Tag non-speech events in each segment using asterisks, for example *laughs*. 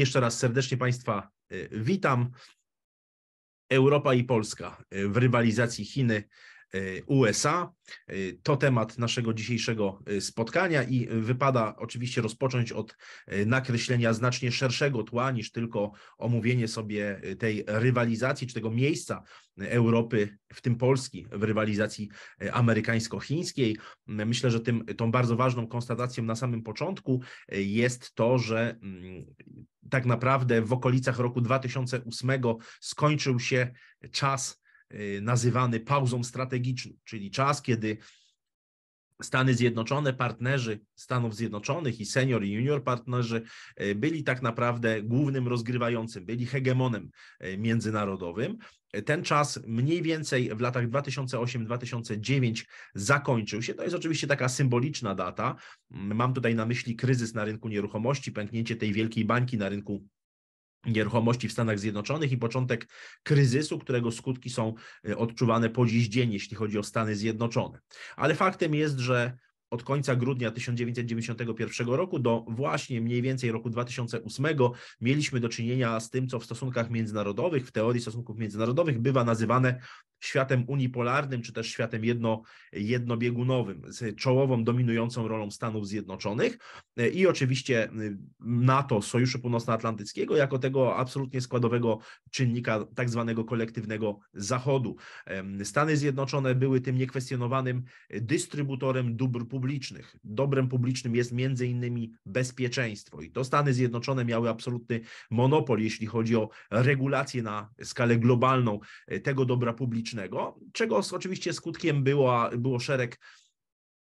jeszcze raz serdecznie Państwa y, witam. Europa i Polska y, w rywalizacji Chiny Y, USA. Y, to temat naszego dzisiejszego y, spotkania i wypada oczywiście rozpocząć od nakreślenia znacznie szerszego tła niż tylko omówienie sobie tej rywalizacji czy tego miejsca Europy, w tym Polski, w rywalizacji amerykańsko-chińskiej. Myślę, że tym, tą bardzo ważną konstatacją na samym początku jest to, że mm, tak naprawdę w okolicach roku 2008 skończył się czas Y, nazywany pauzą strategiczną, czyli czas, kiedy Stany Zjednoczone, partnerzy Stanów Zjednoczonych i senior i junior partnerzy y, byli tak naprawdę głównym rozgrywającym, byli hegemonem y, międzynarodowym. Ten czas mniej więcej w latach 2008-2009 zakończył się. To jest oczywiście taka symboliczna data. Mm, mam tutaj na myśli kryzys na rynku nieruchomości, pęknięcie tej wielkiej bańki na rynku nieruchomości w Stanach Zjednoczonych i początek kryzysu, którego skutki są e, odczuwane po dziś dzień, jeśli chodzi o Stany Zjednoczone. Ale faktem jest, że od końca grudnia 1991 roku do właśnie mniej więcej roku 2008 mieliśmy do czynienia z tym, co w stosunkach międzynarodowych, w teorii stosunków międzynarodowych bywa nazywane światem unipolarnym, czy też światem jedno, jednobiegunowym, z czołową, dominującą rolą Stanów Zjednoczonych e, i oczywiście e, NATO, Sojuszu Północnoatlantyckiego, jako tego absolutnie składowego czynnika tak zwanego kolektywnego Zachodu. Stany Zjednoczone były tym niekwestionowanym e, dystrybutorem dóbr publicznych. Dobrem publicznym jest między innymi bezpieczeństwo i to Stany Zjednoczone miały absolutny monopol, jeśli chodzi o regulację na skalę globalną tego dobra publicznego, politycznego, czego oczywiście skutkiem była, było szereg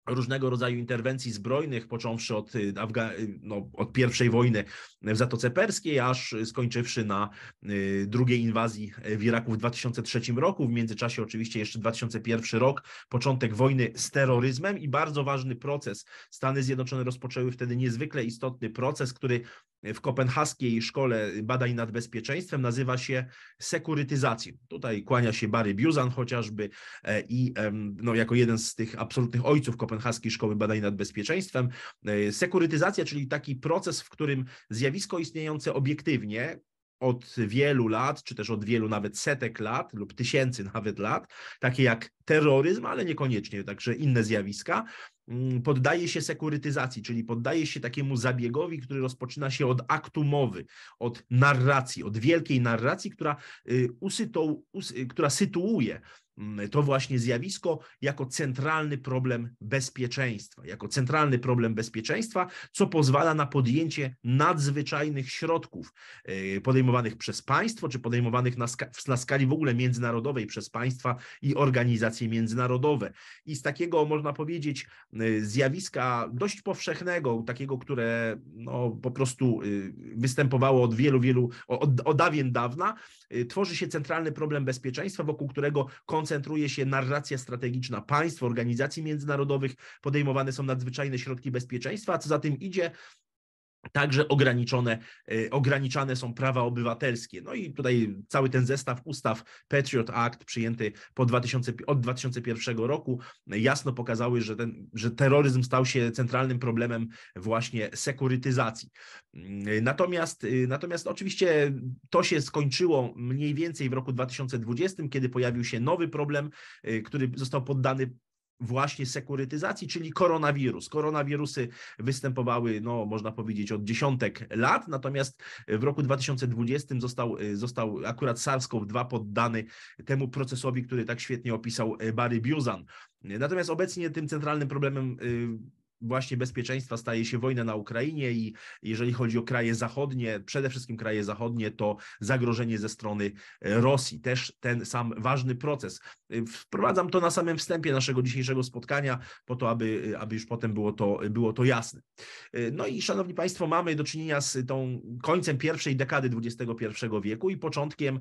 różnego rodzaju interwencji zbrojnych, począwszy od, y, y, no, od pierwszej wojny w Zatoce Perskiej, aż skończywszy na y, drugiej inwazji w Iraku w 2003 roku, w międzyczasie oczywiście jeszcze 2001 rok, początek wojny z terroryzmem i bardzo ważny proces. Stany Zjednoczone rozpoczęły wtedy niezwykle istotny proces, który w kopenhaskiej szkole badań nad bezpieczeństwem nazywa się sekurytyzacją. Tutaj kłania się Barry Buzan chociażby e, i no, jako jeden z tych absolutnych ojców kopenhaskiej szkoły badań nad bezpieczeństwem. E, sekurytyzacja, czyli taki proces, w którym zjawisko istniejące obiektywnie, od wielu lat, czy też od wielu nawet setek lat lub tysięcy nawet lat, takie jak terroryzm, ale niekoniecznie, także inne zjawiska, Mm, poddaje się sekurytyzacji, czyli poddaje się takiemu zabiegowi, który rozpoczyna się od aktu mowy, od narracji, od wielkiej narracji, która, y, usytu, us, y, która sytuuje Mm, to właśnie zjawisko jako centralny problem bezpieczeństwa, jako centralny problem bezpieczeństwa, co pozwala na podjęcie nadzwyczajnych środków e, podejmowanych przez państwo, czy podejmowanych na, ska na skali w ogóle międzynarodowej przez państwa i organizacje międzynarodowe. I z takiego, można powiedzieć, e, zjawiska dość powszechnego, takiego, które no, po prostu e, występowało od wielu, wielu, od, od dawien dawna, tworzy się centralny problem bezpieczeństwa, wokół którego kon koncentruje się narracja strategiczna państw, organizacji międzynarodowych, podejmowane są nadzwyczajne środki bezpieczeństwa, a co za tym idzie, Także ograniczone, y, ograniczane są prawa obywatelskie. No i tutaj cały ten zestaw ustaw Patriot Act przyjęty po 2000, od 2001 roku jasno pokazały, że, ten, że terroryzm stał się centralnym problemem właśnie sekurytyzacji. Y, natomiast, y, natomiast oczywiście to się skończyło mniej więcej w roku 2020, kiedy pojawił się nowy problem, który został poddany właśnie sekurytyzacji, czyli koronawirus. Koronawirusy występowały, no, można powiedzieć, od dziesiątek lat, natomiast w roku 2020 został, y, został akurat SARS-CoV-2 poddany temu procesowi, który tak świetnie opisał y, Barry Buzan. Natomiast obecnie tym centralnym problemem y, właśnie bezpieczeństwa staje się wojna na Ukrainie i jeżeli chodzi o kraje zachodnie, przede wszystkim kraje zachodnie, to zagrożenie ze strony e, Rosji. Też ten sam ważny proces. E, wprowadzam to na samym wstępie naszego dzisiejszego spotkania, po to, aby, e, aby już potem było to, było to jasne. No i szanowni Państwo, mamy do czynienia z tą końcem pierwszej dekady XXI wieku i początkiem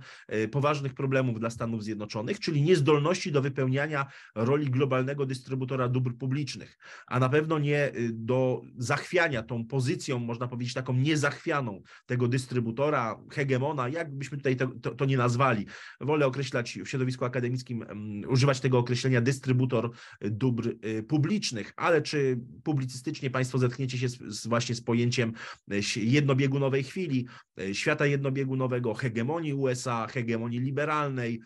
poważnych problemów dla Stanów Zjednoczonych, czyli niezdolności do wypełniania roli globalnego dystrybutora dóbr publicznych, a na pewno nie Y, do zachwiania tą pozycją, można powiedzieć, taką niezachwianą tego dystrybutora, hegemona, jakbyśmy tutaj to, to, to nie nazwali. Wolę określać w środowisku akademickim, używać tego określenia dystrybutor y, dóbr y, publicznych, ale czy publicystycznie Państwo zetkniecie się z, z właśnie z pojęciem jednobiegunowej chwili, świata jednobiegunowego, hegemonii USA, hegemonii liberalnej,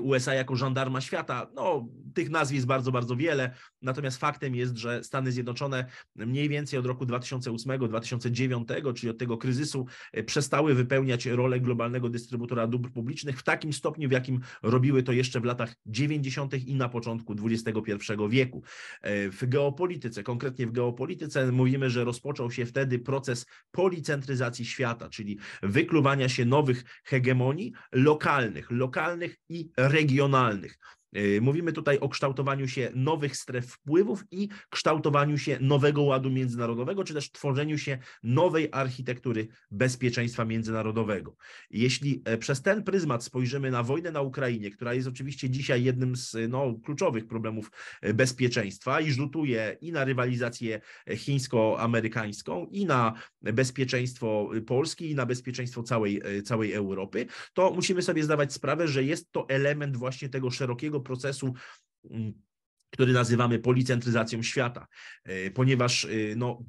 USA jako żandarma świata. No, tych nazw jest bardzo, bardzo wiele. Natomiast faktem jest, że Stany Zjednoczone mniej więcej od roku 2008-2009, czyli od tego kryzysu, e, przestały wypełniać rolę globalnego dystrybutora dóbr publicznych w takim stopniu, w jakim robiły to jeszcze w latach 90. i na początku XXI wieku. E, w geopolityce, konkretnie w geopolityce, mówimy, że rozpoczął się wtedy proces policentryzacji świata, czyli wykluwania się nowych hegemonii lokalnych, lokalnych i regionalnych. E, mówimy tutaj o kształtowaniu się nowych stref wpływów i kształtowaniu się nowego ładu międzynarodowego, czy też tworzeniu się nowej architektury bezpieczeństwa międzynarodowego. Jeśli e, przez ten pryzmat spojrzymy na wojnę na Ukrainie, która jest oczywiście dzisiaj jednym z e, no, kluczowych problemów bezpieczeństwa i rzutuje i na rywalizację chińsko-amerykańską, i na bezpieczeństwo Polski, i na bezpieczeństwo całej, całej Europy, to musimy sobie zdawać sprawę, że jest to element właśnie tego szerokiego procesu mm, który nazywamy policentryzacją świata, e, ponieważ e, no,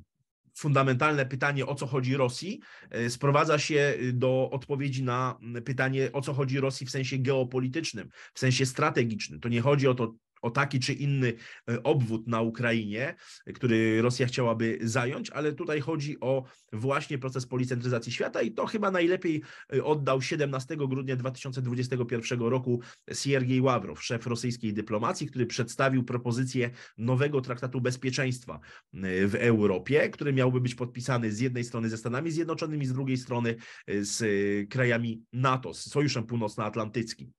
fundamentalne pytanie, o co chodzi Rosji, e, sprowadza się do odpowiedzi na mm, pytanie, o co chodzi Rosji w sensie geopolitycznym, w sensie strategicznym. To nie chodzi o to, o taki czy inny e, obwód na Ukrainie, który Rosja chciałaby zająć, ale tutaj chodzi o właśnie proces policentryzacji świata i to chyba najlepiej e, oddał 17 grudnia 2021 roku Siergiej Ławrow, szef rosyjskiej dyplomacji, który przedstawił propozycję nowego traktatu bezpieczeństwa e, w Europie, który miałby być podpisany z jednej strony ze Stanami Zjednoczonymi, z drugiej strony z krajami NATO, z Sojuszem Północnoatlantyckim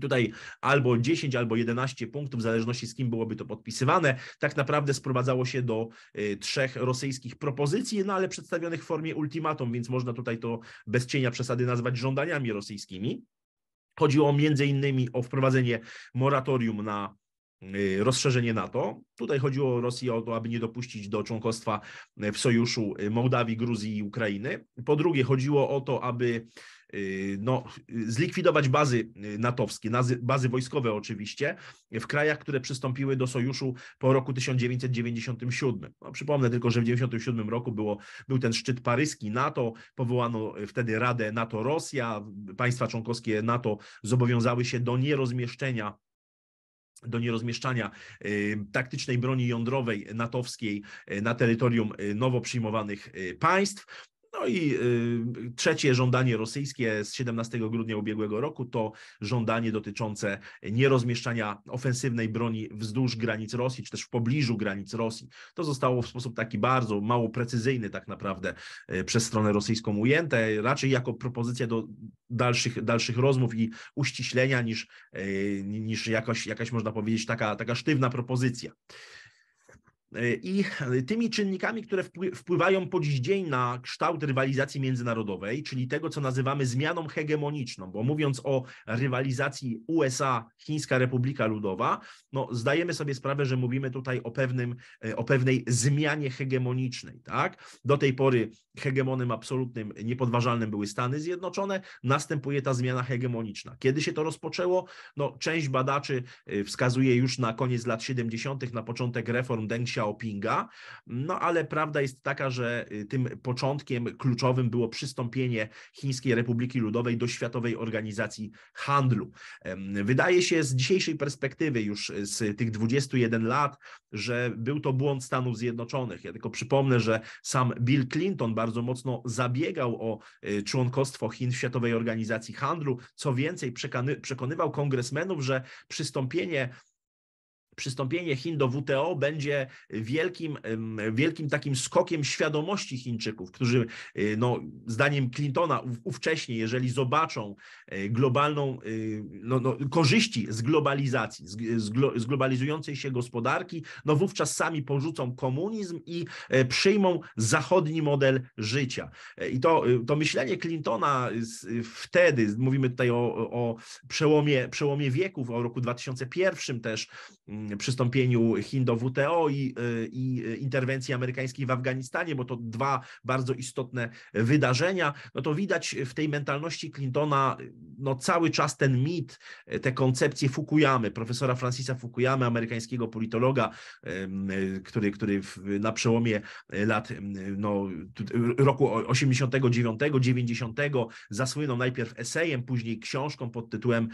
tutaj albo 10, albo 11 punktów, w zależności z kim byłoby to podpisywane. Tak naprawdę sprowadzało się do y, trzech rosyjskich propozycji, no ale przedstawionych w formie ultimatum, więc można tutaj to bez cienia przesady nazwać żądaniami rosyjskimi. Chodziło między innymi o wprowadzenie moratorium na y, rozszerzenie NATO. Tutaj chodziło o Rosję o to, aby nie dopuścić do członkostwa w sojuszu Mołdawii, Gruzji i Ukrainy. Po drugie, chodziło o to, aby Y, no, zlikwidować bazy y, natowskie, bazy wojskowe oczywiście, w krajach, które przystąpiły do sojuszu po roku 1997. No, przypomnę tylko, że w 1997 roku było, był ten szczyt paryski NATO, powołano y, wtedy Radę NATO-Rosja, państwa członkowskie NATO zobowiązały się do nierozmieszczenia do nierozmieszczania taktycznej broni jądrowej natowskiej na terytorium nowo przyjmowanych państw. No i y, trzecie żądanie rosyjskie z 17 grudnia ubiegłego roku to żądanie dotyczące nierozmieszczania ofensywnej broni wzdłuż granic Rosji, czy też w pobliżu granic Rosji. To zostało w sposób taki bardzo mało precyzyjny tak naprawdę y, przez stronę rosyjską ujęte, raczej jako propozycja do dalszych, dalszych rozmów i uściślenia niż, y, niż jakoś, jakaś, można powiedzieć, taka, taka sztywna propozycja. E, I e, tymi czynnikami, które wpływają po dziś dzień na kształt rywalizacji międzynarodowej, czyli tego, co nazywamy zmianą hegemoniczną, bo mówiąc o rywalizacji USA, Chińska Republika Ludowa, no zdajemy sobie sprawę, że mówimy tutaj o, pewnym, e, o pewnej zmianie hegemonicznej. Tak? Do tej pory hegemonem absolutnym, niepodważalnym były Stany Zjednoczone, następuje ta zmiana hegemoniczna. Kiedy się to rozpoczęło? No, część badaczy wskazuje już na koniec lat 70., na początek reform Deng Xiaoping, Xiaopinga. No ale prawda jest taka, że y, tym początkiem kluczowym było przystąpienie Chińskiej Republiki Ludowej do Światowej Organizacji Handlu. Wydaje się z dzisiejszej perspektywy już z tych 21 lat, że był to błąd Stanów Zjednoczonych. Ja tylko przypomnę, że sam Bill Clinton bardzo mocno zabiegał o y, członkostwo Chin w Światowej Organizacji Handlu. Co więcej, przekonywał kongresmenów, że przystąpienie przystąpienie Chin do WTO będzie wielkim, wielkim takim skokiem świadomości Chińczyków, którzy, y, no, zdaniem Clintona, ówcześnie, jeżeli zobaczą y, globalną, y, no, no, korzyści z globalizacji, z, z, glo, z globalizującej się gospodarki, no wówczas sami porzucą komunizm i e, przyjmą zachodni model życia. E, I to, to myślenie Clintona wtedy, mówimy tutaj o, o przełomie, przełomie wieków, o roku 2001 też, mm, przystąpieniu Chin do WTO i, e, i e, interwencji amerykańskiej w Afganistanie, bo to dwa bardzo istotne wydarzenia, no to widać w tej mentalności Clintona no cały czas ten mit, e, te koncepcje Fukuyamy, profesora Francisa Fukuyamy, amerykańskiego politologa, który, który na przełomie lat no, roku 89-90 zasłynął najpierw esejem, później książką pod tytułem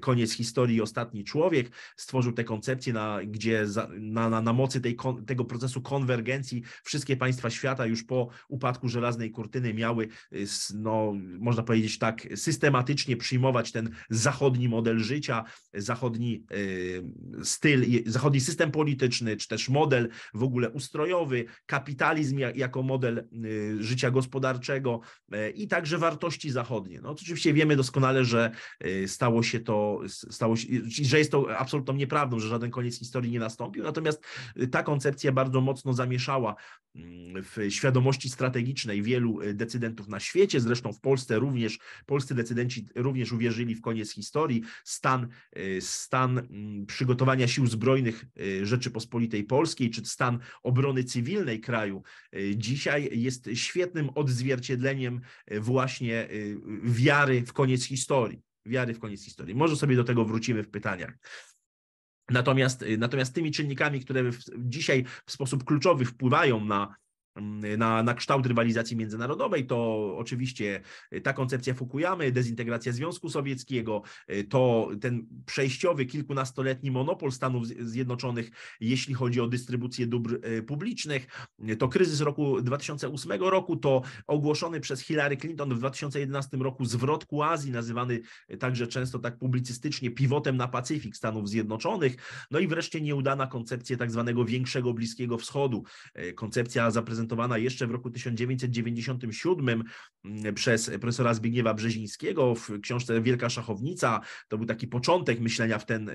Koniec historii i ostatni człowiek, stworzył tę koncepcję na, gdzie za, na, na, na mocy tej, tego procesu konwergencji wszystkie państwa świata już po upadku żelaznej kurtyny miały, y, no, można powiedzieć tak, systematycznie przyjmować ten zachodni model życia, zachodni y, styl, y, zachodni system polityczny, czy też model w ogóle ustrojowy, kapitalizm jako model życia gospodarczego i także wartości zachodnie. No, oczywiście wiemy doskonale, że stało się to, stało się, że jest to absolutną nieprawdą, że żaden koniec historii nie nastąpił. Natomiast y, ta koncepcja bardzo mocno zamieszała mm, w świadomości strategicznej wielu y, decydentów na świecie, zresztą w Polsce również, polscy decydenci również uwierzyli w koniec historii. Stan, y, stan mm, przygotowania sił zbrojnych Rzeczypospolitej Polskiej, czy stan obrony cywilnej kraju dzisiaj jest świetnym odzwierciedleniem właśnie wiary w koniec historii wiary w koniec historii. Może sobie do tego wrócimy w pytaniach. Natomiast, y, natomiast tymi czynnikami, które dzisiaj w sposób kluczowy wpływają na, Y, na, na kształt rywalizacji międzynarodowej, to oczywiście y, ta koncepcja Fukuyamy, dezintegracja Związku Sowieckiego, y, to ten przejściowy kilkunastoletni monopol Stanów Zjednoczonych, jeśli chodzi o dystrybucję dóbr publicznych, to kryzys roku 2008 roku, to ogłoszony przez Hillary Clinton w 2011 roku zwrot ku Azji, nazywany także często tak publicystycznie pivotem na Pacyfik Stanów Zjednoczonych, no i wreszcie nieudana koncepcja tak zwanego większego Bliskiego Wschodu, koncepcja zaprezentowana jeszcze w roku 1997 mm, przez profesora Zbigniewa Brzezińskiego w książce Wielka Szachownica. To był taki początek myślenia w ten,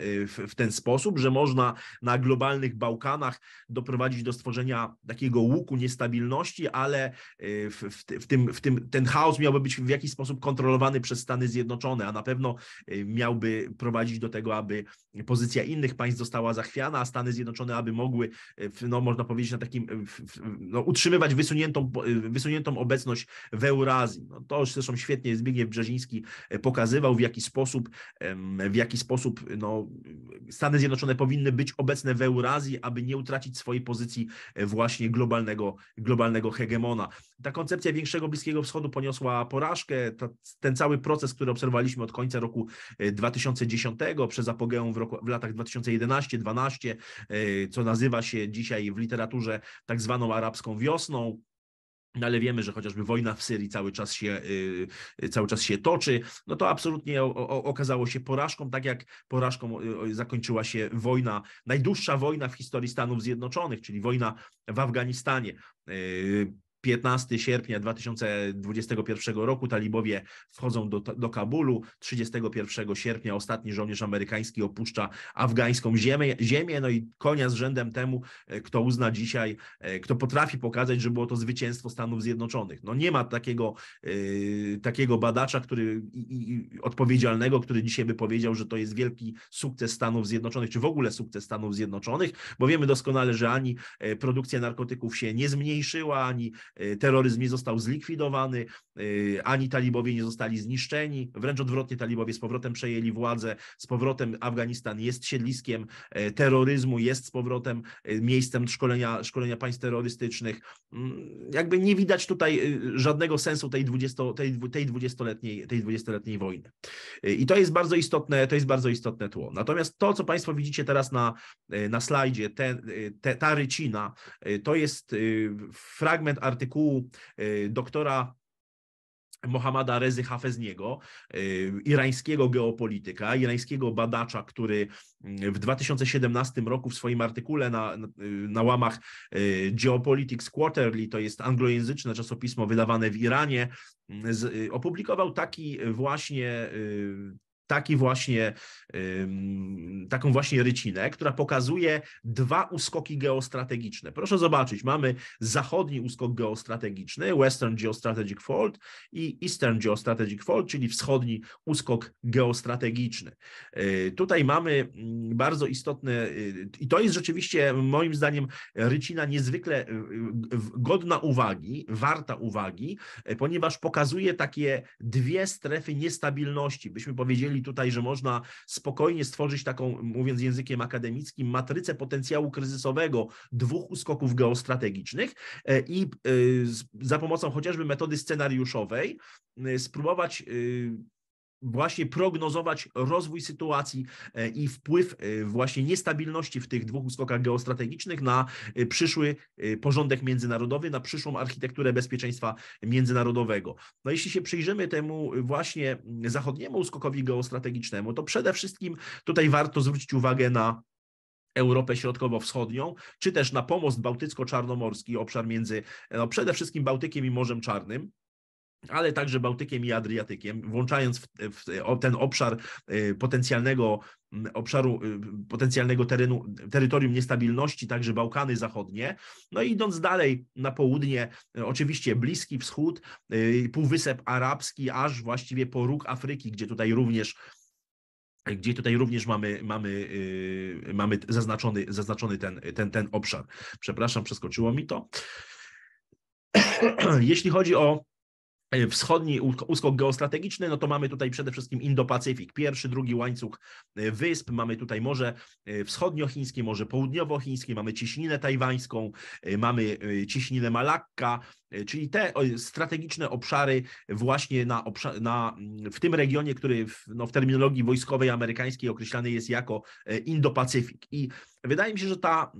w ten sposób, że można na globalnych Bałkanach doprowadzić do stworzenia takiego łuku niestabilności, ale y, w, w, tym, w tym, ten chaos miałby być w jakiś sposób kontrolowany przez Stany Zjednoczone, a na pewno y, miałby prowadzić do tego, aby pozycja innych państw została zachwiana, a Stany Zjednoczone, aby mogły, y, no, można powiedzieć, na takim no, utrzymać utrzymywać wysuniętą, y, wysuniętą obecność w Eurazji. No to zresztą świetnie Zbigniew Brzeziński e, pokazywał, w jaki sposób, w jaki sposób no, Stany Zjednoczone powinny być obecne w Eurazji, aby nie utracić swojej pozycji e, właśnie globalnego, globalnego hegemona ta koncepcja większego Bliskiego Wschodu poniosła porażkę. Ta, ten cały proces, który obserwowaliśmy od końca roku 2010 e, przez apogeum w, roku, w latach 2011-12, e, co nazywa się dzisiaj w literaturze tak zwaną arabską wiosną, no ale wiemy, że chociażby wojna w Syrii cały czas się, e, cały czas się toczy, no to absolutnie okazało się porażką, tak jak porażką zakończyła się wojna, najdłuższa wojna w historii Stanów Zjednoczonych, czyli wojna w Afganistanie. 15 sierpnia 2021 roku talibowie wchodzą do, do Kabulu. 31 sierpnia ostatni żołnierz amerykański opuszcza afgańską ziemię, ziemię. No i konia z rzędem temu, e, kto uzna dzisiaj, e, kto potrafi pokazać, że było to zwycięstwo Stanów Zjednoczonych. No nie ma takiego, e, takiego badacza, który i, i odpowiedzialnego, który dzisiaj by powiedział, że to jest wielki sukces Stanów Zjednoczonych, czy w ogóle sukces Stanów Zjednoczonych, bo wiemy doskonale, że ani produkcja narkotyków się nie zmniejszyła, ani Y, terroryzm nie został zlikwidowany, y, ani talibowie nie zostali zniszczeni, wręcz odwrotnie, talibowie z powrotem przejęli władzę, z powrotem Afganistan jest siedliskiem y, terroryzmu, jest z powrotem miejscem szkolenia, szkolenia państw terrorystycznych. Mm, jakby nie widać tutaj żadnego sensu tej 20, tej, tej 20-letniej, tej 20-letniej wojny. I to jest bardzo istotne, to jest bardzo istotne tło. Natomiast to, co Państwo widzicie teraz na, na slajdzie, te, te, ta rycina, to jest fragment artykułu, artykułu y, doktora Mohammada Rezy Hafezniego, y, irańskiego geopolityka, irańskiego badacza, który y, w 2017 roku w swoim artykule na, na, na łamach Geopolitics Quarterly, to jest anglojęzyczne czasopismo wydawane w Iranie, z, opublikował taki właśnie taki właśnie, taką właśnie rycinę, która pokazuje dwa uskoki geostrategiczne. Proszę zobaczyć, mamy zachodni uskok geostrategiczny, Western Geostrategic Fault i Eastern Geostrategic Fault, czyli wschodni uskok geostrategiczny. Y, tutaj mamy mm, bardzo istotne, y, i to jest rzeczywiście moim zdaniem rycina niezwykle y, godna uwagi, warta uwagi, ponieważ pokazuje takie dwie strefy niestabilności. Byśmy powiedzieli, powiedzieli tutaj, że można spokojnie stworzyć taką, mówiąc językiem akademickim, matrycę potencjału kryzysowego dwóch uskoków geostrategicznych e, i e, za pomocą chociażby metody scenariuszowej e, spróbować właśnie prognozować rozwój sytuacji e, i wpływ e, właśnie niestabilności w tych dwóch uskokach geostrategicznych na e, przyszły porządek międzynarodowy, na przyszłą architekturę bezpieczeństwa międzynarodowego. No jeśli się przyjrzymy temu właśnie zachodniemu uskokowi geostrategicznemu, to przede wszystkim tutaj warto zwrócić uwagę na Europę Środkowo-Wschodnią, czy też na pomost bałtycko-czarnomorski, obszar między no przede wszystkim Bałtykiem i Morzem Czarnym, ale także Bałtykiem i Adriatykiem, włączając w, w ten obszar y, potencjalnego obszaru, y, potencjalnego terenu, terytorium niestabilności, także Bałkany Zachodnie. No i idąc dalej na południe, y, oczywiście Bliski Wschód, Półwysep Arabski, aż właściwie po róg Afryki, gdzie tutaj również gdzie tutaj również mamy, mamy, yy, mamy zaznaczony, zaznaczony ten, ten, ten obszar. Przepraszam, przeskoczyło mi to. *clears throat* Jeśli chodzi o E, wschodni uskok geostrategiczny, no to mamy tutaj przede wszystkim Indo-Pacyfik, pierwszy, drugi łańcuch e, wysp, mamy tutaj Morze e, Wschodniochińskie, Morze Południowochińskie, mamy ciśninę tajwańską, mamy ciśninę Malakka, czyli te strategiczne obszary właśnie na, obszar, na mm, w tym regionie, który w, no, w terminologii wojskowej amerykańskiej określany jest jako Indo-Pacyfik. I wydaje mi się, że ta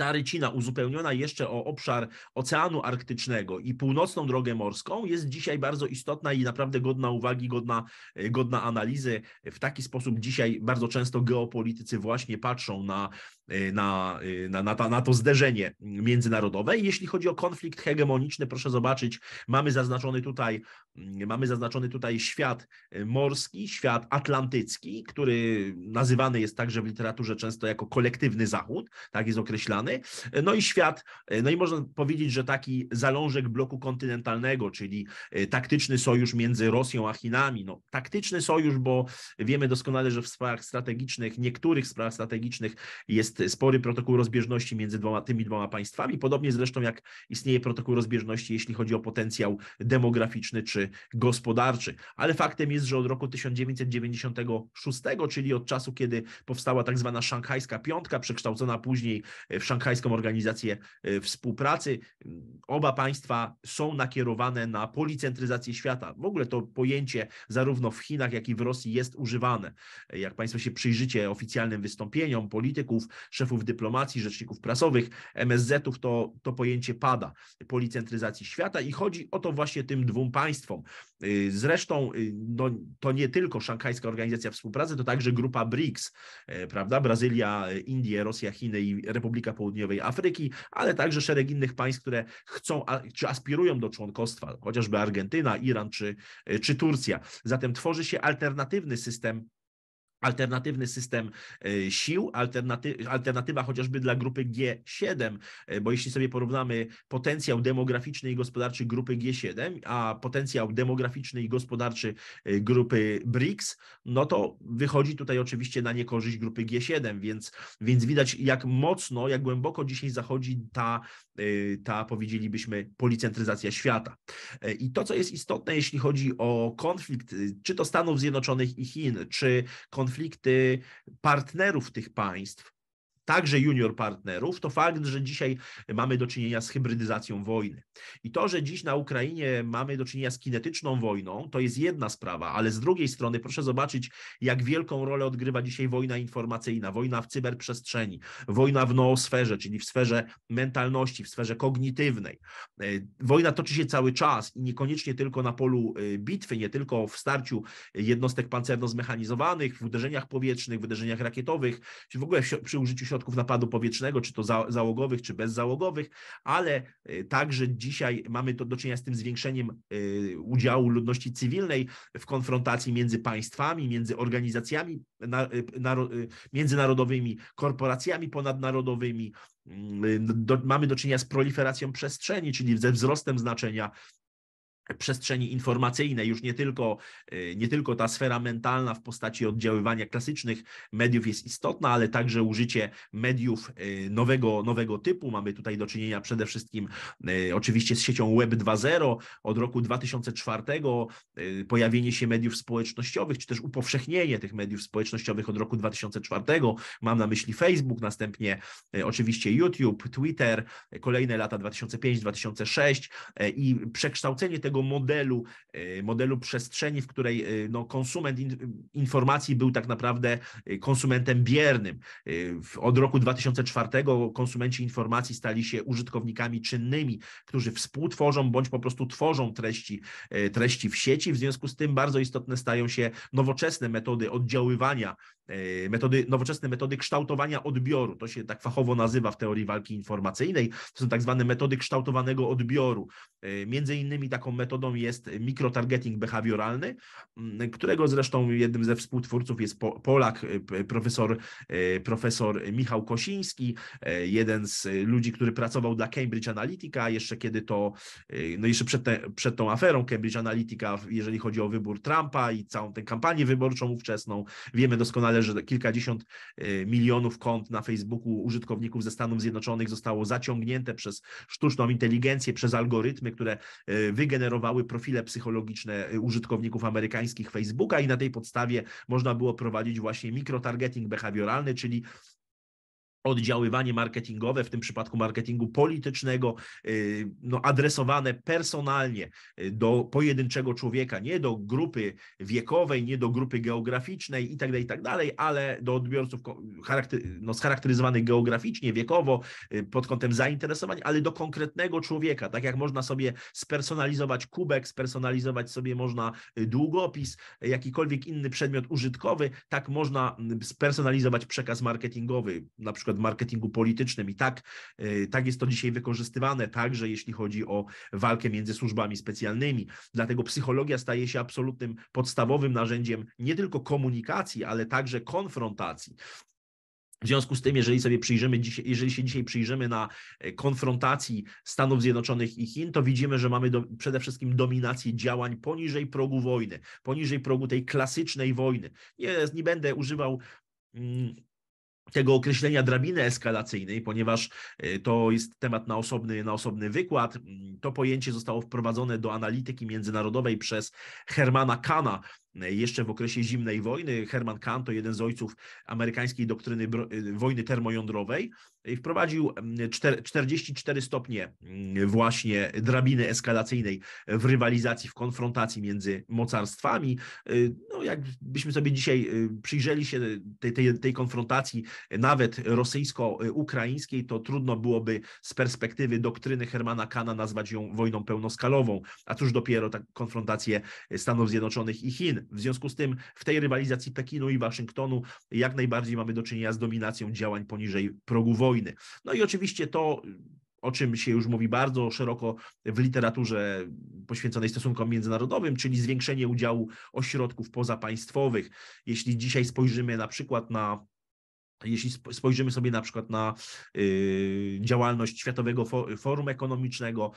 ta rycina uzupełniona jeszcze o obszar Oceanu Arktycznego i północną drogę morską jest dzisiaj bardzo istotna i naprawdę godna uwagi, godna, e, godna analizy. W taki sposób dzisiaj bardzo często geopolitycy właśnie patrzą na Y, na, y, na, na, to, na to zderzenie międzynarodowe. Jeśli chodzi o konflikt hegemoniczny, proszę zobaczyć, mamy zaznaczony tutaj, mm, mamy zaznaczony tutaj świat y, morski, świat atlantycki, który nazywany jest także w literaturze często jako kolektywny zachód, tak jest określany. No i świat, no i można powiedzieć, że taki zalążek bloku kontynentalnego, czyli taktyczny sojusz między Rosją a Chinami. No, taktyczny sojusz, bo wiemy doskonale, że w sprawach strategicznych, niektórych sprawach strategicznych jest spory protokół rozbieżności między dwoma, tymi dwoma państwami, podobnie zresztą jak istnieje protokół rozbieżności, jeśli chodzi o potencjał demograficzny czy gospodarczy. Ale faktem jest, że od roku 1996, czyli od czasu, kiedy powstała tak zwana szanghajska piątka, przekształcona później w szanghajską organizację e, współpracy, mm, oba państwa są nakierowane na policentryzację świata. W ogóle to pojęcie zarówno w Chinach, jak i w Rosji jest używane. E, jak Państwo się przyjrzycie oficjalnym wystąpieniom polityków, szefów dyplomacji, rzeczników prasowych, MSZ-ów, to, to pojęcie pada policentryzacji świata i chodzi o to właśnie tym dwóm państwom. Y, zresztą y, no, to nie tylko Szanghajska Organizacja Współpracy, to także grupa BRICS, y, prawda? Brazylia, Indie, Rosja, Chiny i Republika Południowej Afryki, ale także szereg innych państw, które chcą czy aspirują do członkostwa, chociażby Argentyna, Iran czy, czy Turcja. Zatem tworzy się alternatywny system alternatywny system e, sił, alternaty alternatywa chociażby dla grupy G7, e, bo jeśli sobie porównamy potencjał demograficzny i gospodarczy grupy G7, a potencjał demograficzny i gospodarczy e, grupy BRICS, no to wychodzi tutaj oczywiście na niekorzyść grupy G7, więc, więc widać jak mocno, jak głęboko dzisiaj zachodzi ta, ta powiedzielibyśmy policentryzacja świata. I to, co jest istotne, jeśli chodzi o konflikt, czy to Stanów Zjednoczonych i Chin, czy konflikt konflikty partnerów tych państw, także junior partnerów, to fakt, że dzisiaj mamy do czynienia z hybrydyzacją wojny. I to, że dziś na Ukrainie mamy do czynienia z kinetyczną wojną, to jest jedna sprawa, ale z drugiej strony proszę zobaczyć, jak wielką rolę odgrywa dzisiaj wojna informacyjna, wojna w cyberprzestrzeni, wojna w noosferze, czyli w sferze mentalności, w sferze kognitywnej. E, wojna toczy się cały czas i niekoniecznie tylko na polu e, bitwy, nie tylko w starciu jednostek pancerno-zmechanizowanych, w uderzeniach powietrznych, w uderzeniach rakietowych, czy w ogóle przy użyciu środków środków napadu powietrznego, czy to załogowych, czy bezzałogowych, ale y, także dzisiaj mamy to do czynienia z tym zwiększeniem y, udziału ludności cywilnej w konfrontacji między państwami, między organizacjami y, międzynarodowymi, korporacjami ponadnarodowymi. Mm, mamy do czynienia z proliferacją przestrzeni, czyli ze wzrostem znaczenia przestrzeni informacyjnej, już nie tylko, y, nie tylko ta sfera mentalna w postaci oddziaływania klasycznych mediów jest istotna, ale także użycie mediów y, nowego, nowego typu. Mamy tutaj do czynienia przede wszystkim y, oczywiście z siecią Web 2.0 od roku 2004, pojawienie się mediów społecznościowych, czy też upowszechnienie tych mediów społecznościowych od roku 2004. Mam na myśli Facebook, następnie oczywiście YouTube, Twitter, kolejne lata 2005-2006 i przekształcenie tego modelu, e, modelu przestrzeni, w której e, no, konsument informacji był tak naprawdę e, konsumentem biernym. Od roku 2004 konsumenci informacji stali się użytkownikami czynnymi, którzy współtworzą bądź po prostu tworzą treści, treści w sieci. W związku z tym bardzo istotne stają się nowoczesne metody oddziaływania E, metody, nowoczesne metody kształtowania odbioru. To się tak fachowo nazywa w teorii walki informacyjnej. To są tak zwane metody kształtowanego odbioru. E, między innymi taką metodą jest mikrotargeting behawioralny, którego zresztą jednym ze współtwórców jest Polak, e, profesor, profesor Michał Kosiński, jeden z ludzi, który pracował dla Cambridge Analytica, jeszcze kiedy to, no jeszcze przed, te, przed tą aferą Cambridge Analytica, jeżeli chodzi o wybór Trumpa i całą tę kampanię wyborczą ówczesną. Wiemy doskonale, że kilkadziesiąt e, milionów kont na Facebooku użytkowników ze Stanów Zjednoczonych zostało zaciągnięte przez sztuczną inteligencję, przez algorytmy, które e, wygenerowały profile psychologiczne e, użytkowników amerykańskich Facebooka i na tej podstawie można było prowadzić właśnie mikrotargeting behawioralny, czyli oddziaływanie marketingowe, w tym przypadku marketingu politycznego, y, no, adresowane personalnie y, do pojedynczego człowieka, nie do grupy wiekowej, nie do grupy geograficznej itd., tak itd., tak ale do odbiorców no, scharakteryzowanych geograficznie, wiekowo, y, pod kątem zainteresowań, ale do konkretnego człowieka. Tak jak można sobie spersonalizować kubek, spersonalizować sobie można długopis, jakikolwiek inny przedmiot użytkowy, tak można mm, spersonalizować przekaz marketingowy, na przykład przykład w marketingu politycznym i tak, y, tak jest to dzisiaj wykorzystywane, także jeśli chodzi o walkę między służbami specjalnymi. Dlatego psychologia staje się absolutnym podstawowym narzędziem nie tylko komunikacji, ale także konfrontacji. W związku z tym, jeżeli sobie przyjrzymy, jeżeli się dzisiaj przyjrzymy na e, konfrontacji Stanów Zjednoczonych i Chin, to widzimy, że mamy do, przede wszystkim dominację działań poniżej progu wojny, poniżej progu tej klasycznej wojny. Nie, nie będę używał mm, tego określenia drabiny eskalacyjnej, ponieważ e, to jest temat na osobny, na osobny wykład. Mm, to pojęcie zostało wprowadzone do analityki międzynarodowej przez Hermana Kana, jeszcze w okresie zimnej wojny. Herman to jeden z ojców amerykańskiej doktryny y, wojny termojądrowej, y, wprowadził 44 y, stopnie właśnie drabiny eskalacyjnej w rywalizacji, w konfrontacji między mocarstwami. No, jakbyśmy sobie dzisiaj przyjrzeli się tej, tej, tej konfrontacji nawet rosyjsko-ukraińskiej, to trudno byłoby z perspektywy doktryny Hermana Kana nazwać ją wojną pełnoskalową, a cóż dopiero tak konfrontację Stanów Zjednoczonych i Chin. W związku z tym w tej rywalizacji Pekinu i Waszyngtonu jak najbardziej mamy do czynienia z dominacją działań poniżej progu wojny. No i oczywiście to o czym się już mówi bardzo szeroko w literaturze poświęconej stosunkom międzynarodowym, czyli zwiększenie udziału ośrodków pozapaństwowych. Jeśli dzisiaj spojrzymy na przykład na jeśli spojrzymy sobie na przykład na y, działalność Światowego Forum Ekonomicznego,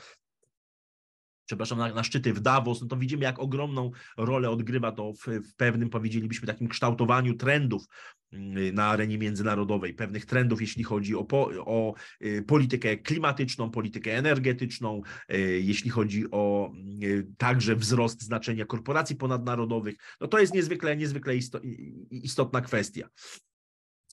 przepraszam, na, na, szczyty w Davos, no to widzimy, jak ogromną rolę odgrywa to w, w, pewnym, powiedzielibyśmy, takim kształtowaniu trendów mm, na arenie międzynarodowej, pewnych trendów, jeśli chodzi o, po, o y, politykę klimatyczną, politykę energetyczną, y, jeśli chodzi o y, także wzrost znaczenia korporacji ponadnarodowych. No to jest niezwykle, niezwykle istotna kwestia.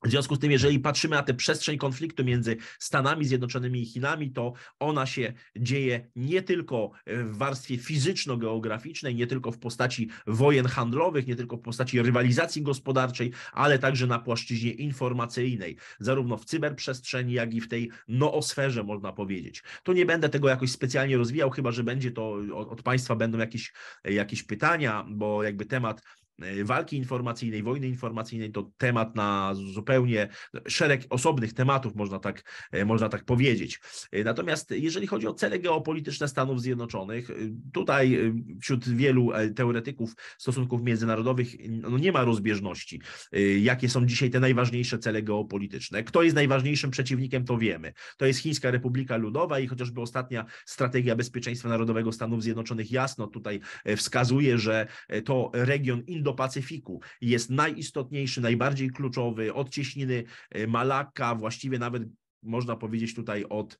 W związku z tym, jeżeli patrzymy na tę przestrzeń konfliktu między Stanami Zjednoczonymi i Chinami, to ona się dzieje nie tylko w warstwie fizyczno-geograficznej, nie tylko w postaci wojen handlowych, nie tylko w postaci rywalizacji gospodarczej, ale także na płaszczyźnie informacyjnej, zarówno w cyberprzestrzeni, jak i w tej noosferze, można powiedzieć. Tu nie będę tego jakoś specjalnie rozwijał, chyba że będzie to od Państwa będą jakieś, jakieś pytania, bo jakby temat E, walki informacyjnej, wojny informacyjnej to temat na zupełnie szereg osobnych tematów, można tak, e, można tak powiedzieć. E, natomiast jeżeli chodzi o cele geopolityczne Stanów Zjednoczonych, tutaj wśród wielu teoretyków stosunków międzynarodowych no nie ma rozbieżności, jakie są dzisiaj te najważniejsze cele geopolityczne. Kto jest najważniejszym przeciwnikiem, to wiemy. To jest Chińska Republika Ludowa i chociażby ostatnia strategia bezpieczeństwa narodowego Stanów Zjednoczonych jasno tutaj wskazuje, że to region Indo Indo-Pacyfiku. Jest najistotniejszy, najbardziej kluczowy od cieśniny e, Malakka, właściwie nawet można powiedzieć tutaj od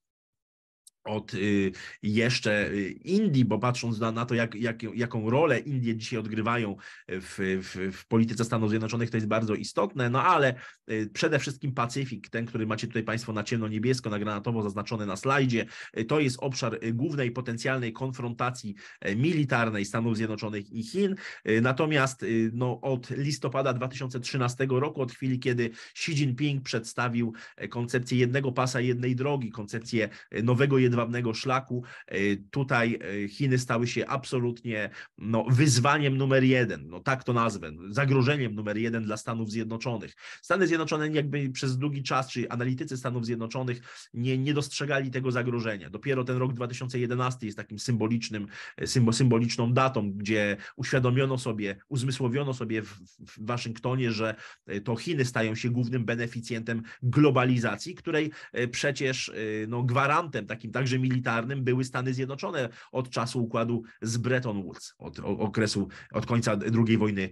od y, jeszcze y, Indii, bo patrząc na, na to, jak, jak, jaką rolę Indie dzisiaj odgrywają w, w, w, polityce Stanów Zjednoczonych, to jest bardzo istotne, no ale y, przede wszystkim Pacyfik, ten, który macie tutaj Państwo na ciemno-niebiesko, na granatowo zaznaczony na slajdzie, to jest obszar głównej potencjalnej konfrontacji militarnej Stanów Zjednoczonych i Chin, natomiast no, od listopada 2013 roku, od chwili, kiedy Xi Jinping przedstawił koncepcję jednego pasa, jednej drogi, koncepcję nowego jednego jedwabnego szlaku. E, tutaj e, Chiny stały się absolutnie no, wyzwaniem numer jeden, no tak to nazwę, zagrożeniem numer jeden dla Stanów Zjednoczonych. Stany Zjednoczone jakby przez długi czas, czy analitycy Stanów Zjednoczonych nie, nie dostrzegali tego zagrożenia. Dopiero ten rok 2011 jest takim symbolicznym, e, symboliczną datą, gdzie uświadomiono sobie, uzmysłowiono sobie w, w Waszyngtonie, że to Chiny stają się głównym beneficjentem globalizacji, której przecież no, gwarantem, takim tak także militarnym były Stany Zjednoczone od czasu układu z Bretton Woods, od okresu, od końca II wojny,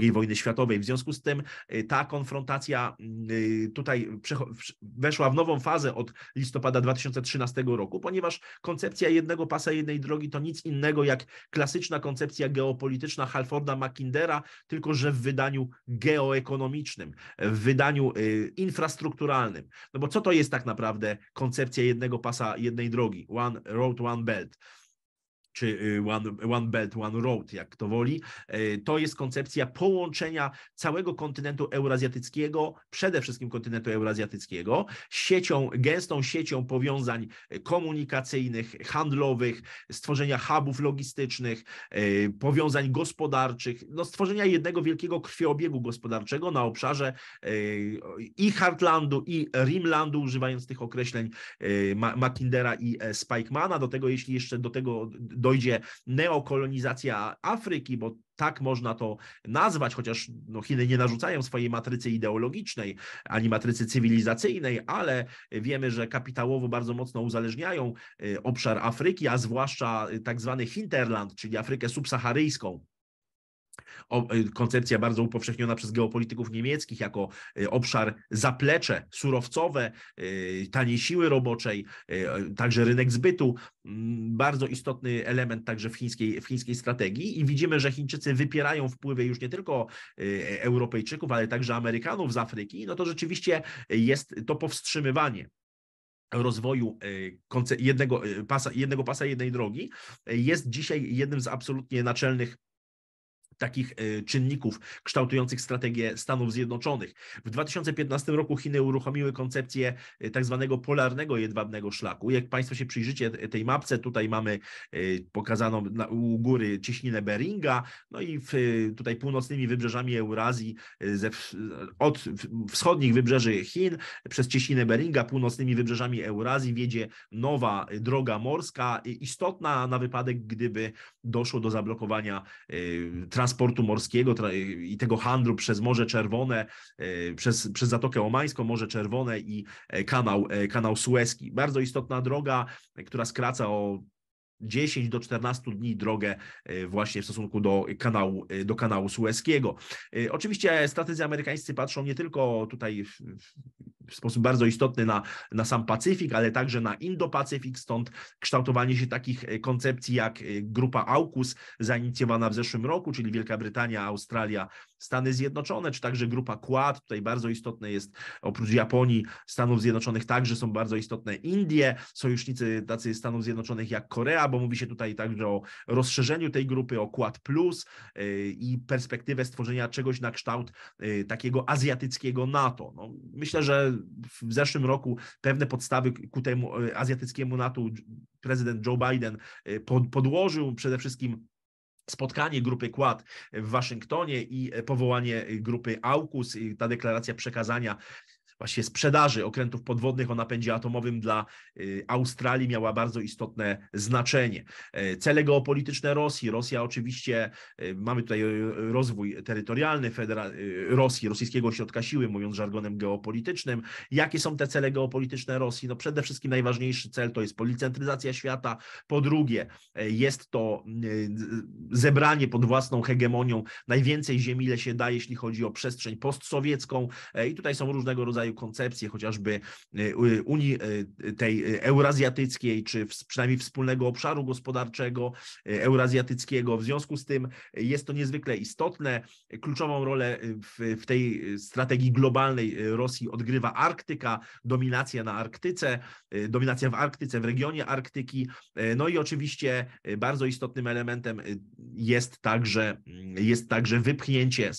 II wojny światowej. W związku z tym y, ta konfrontacja y, tutaj weszła w nową fazę od listopada 2013 roku, ponieważ koncepcja jednego pasa, jednej drogi to nic innego jak klasyczna koncepcja geopolityczna Halforda Mackindera, tylko że w wydaniu geoekonomicznym, w wydaniu y, infrastrukturalnym. No bo co to jest tak naprawdę koncepcja jednego pasa, jednej drogi, one road, one belt czy y, one, one Belt, One Road, jak to woli, e, to jest koncepcja połączenia całego kontynentu eurazjatyckiego, przede wszystkim kontynentu eurazjatyckiego, siecią, gęstą siecią powiązań e, komunikacyjnych, handlowych, stworzenia hubów logistycznych, e, powiązań gospodarczych, no stworzenia jednego wielkiego krwioobiegu gospodarczego na obszarze i Heartlandu, i Rimlandu, używając tych określeń Mackindera i Spikemana. Do tego, jeśli jeszcze do tego do dojdzie neokolonizacja Afryki, bo tak można to nazwać, chociaż no, Chiny nie narzucają swojej matrycy ideologicznej ani matrycy cywilizacyjnej, ale wiemy, że kapitałowo bardzo mocno uzależniają y, obszar Afryki, a zwłaszcza y, tak zwany hinterland, czyli Afrykę subsaharyjską E, koncepcja bardzo upowszechniona przez geopolityków niemieckich jako e, obszar zaplecze surowcowe, e, taniej siły roboczej, także rynek zbytu, mm, bardzo istotny element także w chińskiej, w chińskiej strategii i widzimy, że Chińczycy wypierają wpływy już nie tylko Europejczyków, ale także Amerykanów z Afryki, no to rzeczywiście jest to powstrzymywanie rozwoju jednego pasa, jednego pasa, jednej drogi jest dzisiaj jednym z absolutnie naczelnych takich e, czynników kształtujących strategię Stanów Zjednoczonych. W 2015 roku Chiny uruchomiły koncepcję e, tak zwanego polarnego jedwabnego szlaku. Jak Państwo się przyjrzycie tej mapce, tutaj mamy e, pokazaną u góry ciśninę Beringa, no i w, tutaj północnymi wybrzeżami Eurazji, ze, od wschodnich wybrzeży Chin przez ciśninę Beringa, północnymi wybrzeżami Eurazji wiedzie nowa droga morska, istotna na wypadek, gdyby doszło do zablokowania transportu transportu morskiego i tego handlu przez Morze Czerwone, e, przez, przez Zatokę Omańską, Morze Czerwone i e, kanał, e, kanał Suezki. Bardzo istotna droga, która skraca o 10 do 14 dni drogę e, właśnie w stosunku do kanału, e, do kanału sueskiego. E, oczywiście strategie amerykańscy patrzą nie tylko tutaj w, w sposób bardzo istotny na, na sam Pacyfik, ale także na Indo-Pacyfik, stąd kształtowanie się takich koncepcji jak grupa AUKUS zainicjowana w zeszłym roku, czyli Wielka Brytania, Australia, Stany Zjednoczone, czy także grupa Quad, tutaj bardzo istotne jest oprócz Japonii, Stanów Zjednoczonych także są bardzo istotne Indie, sojusznicy tacy Stanów Zjednoczonych jak Korea bo mówi się tutaj także o rozszerzeniu tej grupy, o Quad Plus y, i perspektywę stworzenia czegoś na kształt y, takiego azjatyckiego NATO. No, myślę, że w zeszłym roku pewne podstawy ku temu y, azjatyckiemu NATO prezydent Joe Biden podłożył przede wszystkim spotkanie grupy Quad w Waszyngtonie i powołanie grupy AUKUS, ta deklaracja przekazania właśnie sprzedaży okrętów podwodnych o napędzie atomowym dla y, Australii miała bardzo istotne znaczenie. E, cele geopolityczne Rosji. Rosja oczywiście, e, mamy tutaj e, rozwój terytorialny Federa Rosji, rosyjskiego środka siły, mówiąc żargonem geopolitycznym. Jakie są te cele geopolityczne Rosji? No przede wszystkim najważniejszy cel to jest policentryzacja świata. Po drugie, jest to zebranie pod własną hegemonią najwięcej ziemi, ile się da, jeśli chodzi o przestrzeń postsowiecką. I tutaj są różnego rodzaju rodzaju koncepcje, chociażby y, Unii y, tej y, eurazjatyckiej, czy przynajmniej wspólnego obszaru gospodarczego eurazjatyckiego. W związku z tym jest to niezwykle istotne. Kluczową rolę w, w tej strategii globalnej Rosji odgrywa Arktyka, dominacja na Arktyce, dominacja w Arktyce, w regionie Arktyki. No i oczywiście bardzo istotnym elementem jest także, jest także wypchnięcie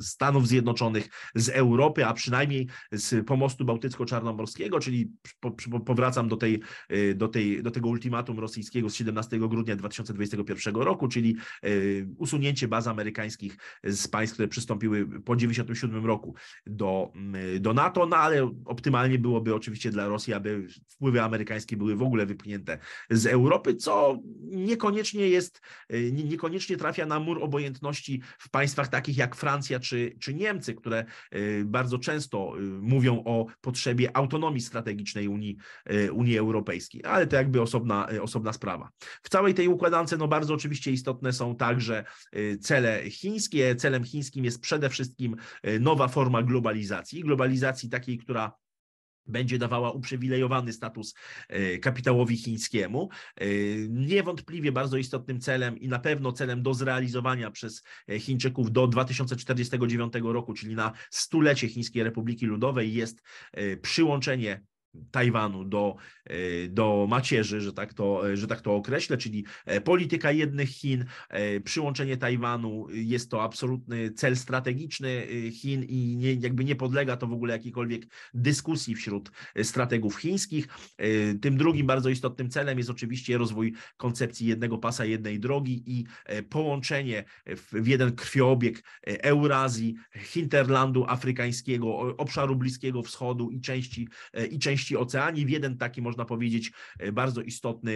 Stanów Zjednoczonych z Europy, a przynajmniej z z pomostu bałtycko-czarnomorskiego, czyli po, po, powracam do, tej, y, do, tej, do tego ultimatum rosyjskiego z 17 grudnia 2021 roku, czyli y, usunięcie baz amerykańskich z państw, które przystąpiły po 1997 roku do, mm, do NATO, no ale optymalnie byłoby oczywiście dla Rosji, aby wpływy amerykańskie były w ogóle wypchnięte z Europy, co niekoniecznie jest, y, niekoniecznie trafia na mur obojętności w państwach takich jak Francja czy, czy Niemcy, które bardzo często mówią o potrzebie autonomii strategicznej Unii, e, Unii Europejskiej, ale to jakby osobna, e, osobna sprawa. W całej tej układance no bardzo oczywiście istotne są także e, cele chińskie. Celem chińskim jest przede wszystkim nowa forma globalizacji, globalizacji takiej, która będzie dawała uprzywilejowany status e, kapitałowi chińskiemu. E, niewątpliwie bardzo istotnym celem i na pewno celem do zrealizowania przez e, Chińczyków do 2049 roku, czyli na stulecie Chińskiej Republiki Ludowej, jest przyłączenie Tajwanu do, e, do macierzy, że tak, to, e, że tak to określę, czyli e, polityka jednych Chin, przyłączenie Tajwanu jest to absolutny cel strategiczny Chin i nie, jakby nie podlega to w ogóle jakiejkolwiek dyskusji wśród strategów chińskich. Tym drugim bardzo istotnym celem jest oczywiście rozwój koncepcji jednego pasa, jednej drogi i połączenie w jeden krwiobieg Eurazji, hinterlandu afrykańskiego, obszaru Bliskiego Wschodu i części, i części części oceanii w jeden taki, można powiedzieć, e, bardzo istotny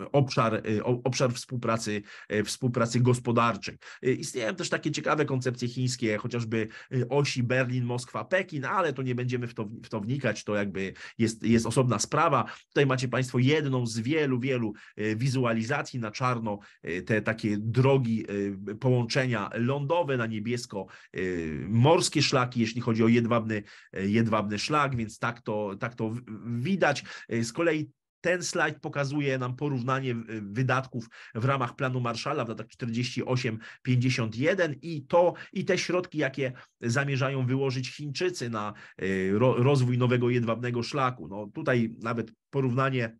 e, obszar, e, obszar współpracy, współpracy gospodarczej. Istnieją też takie ciekawe koncepcje chińskie, chociażby osi Berlin, Moskwa, Pekin, ale to nie będziemy w to, w to wnikać, to jakby jest, jest osobna sprawa. Tutaj macie Państwo jedną z wielu, wielu wizualizacji na czarno, te takie drogi połączenia lądowe na niebiesko, morskie szlaki, jeśli chodzi o jedwabny, jedwabny szlak, więc tak to tak to widać. Y, z kolei ten slajd pokazuje nam porównanie y, wydatków w ramach planu Marszala w latach 48-51 i to i te środki, jakie zamierzają wyłożyć Chińczycy na y, rozwój nowego jedwabnego szlaku. No tutaj nawet porównanie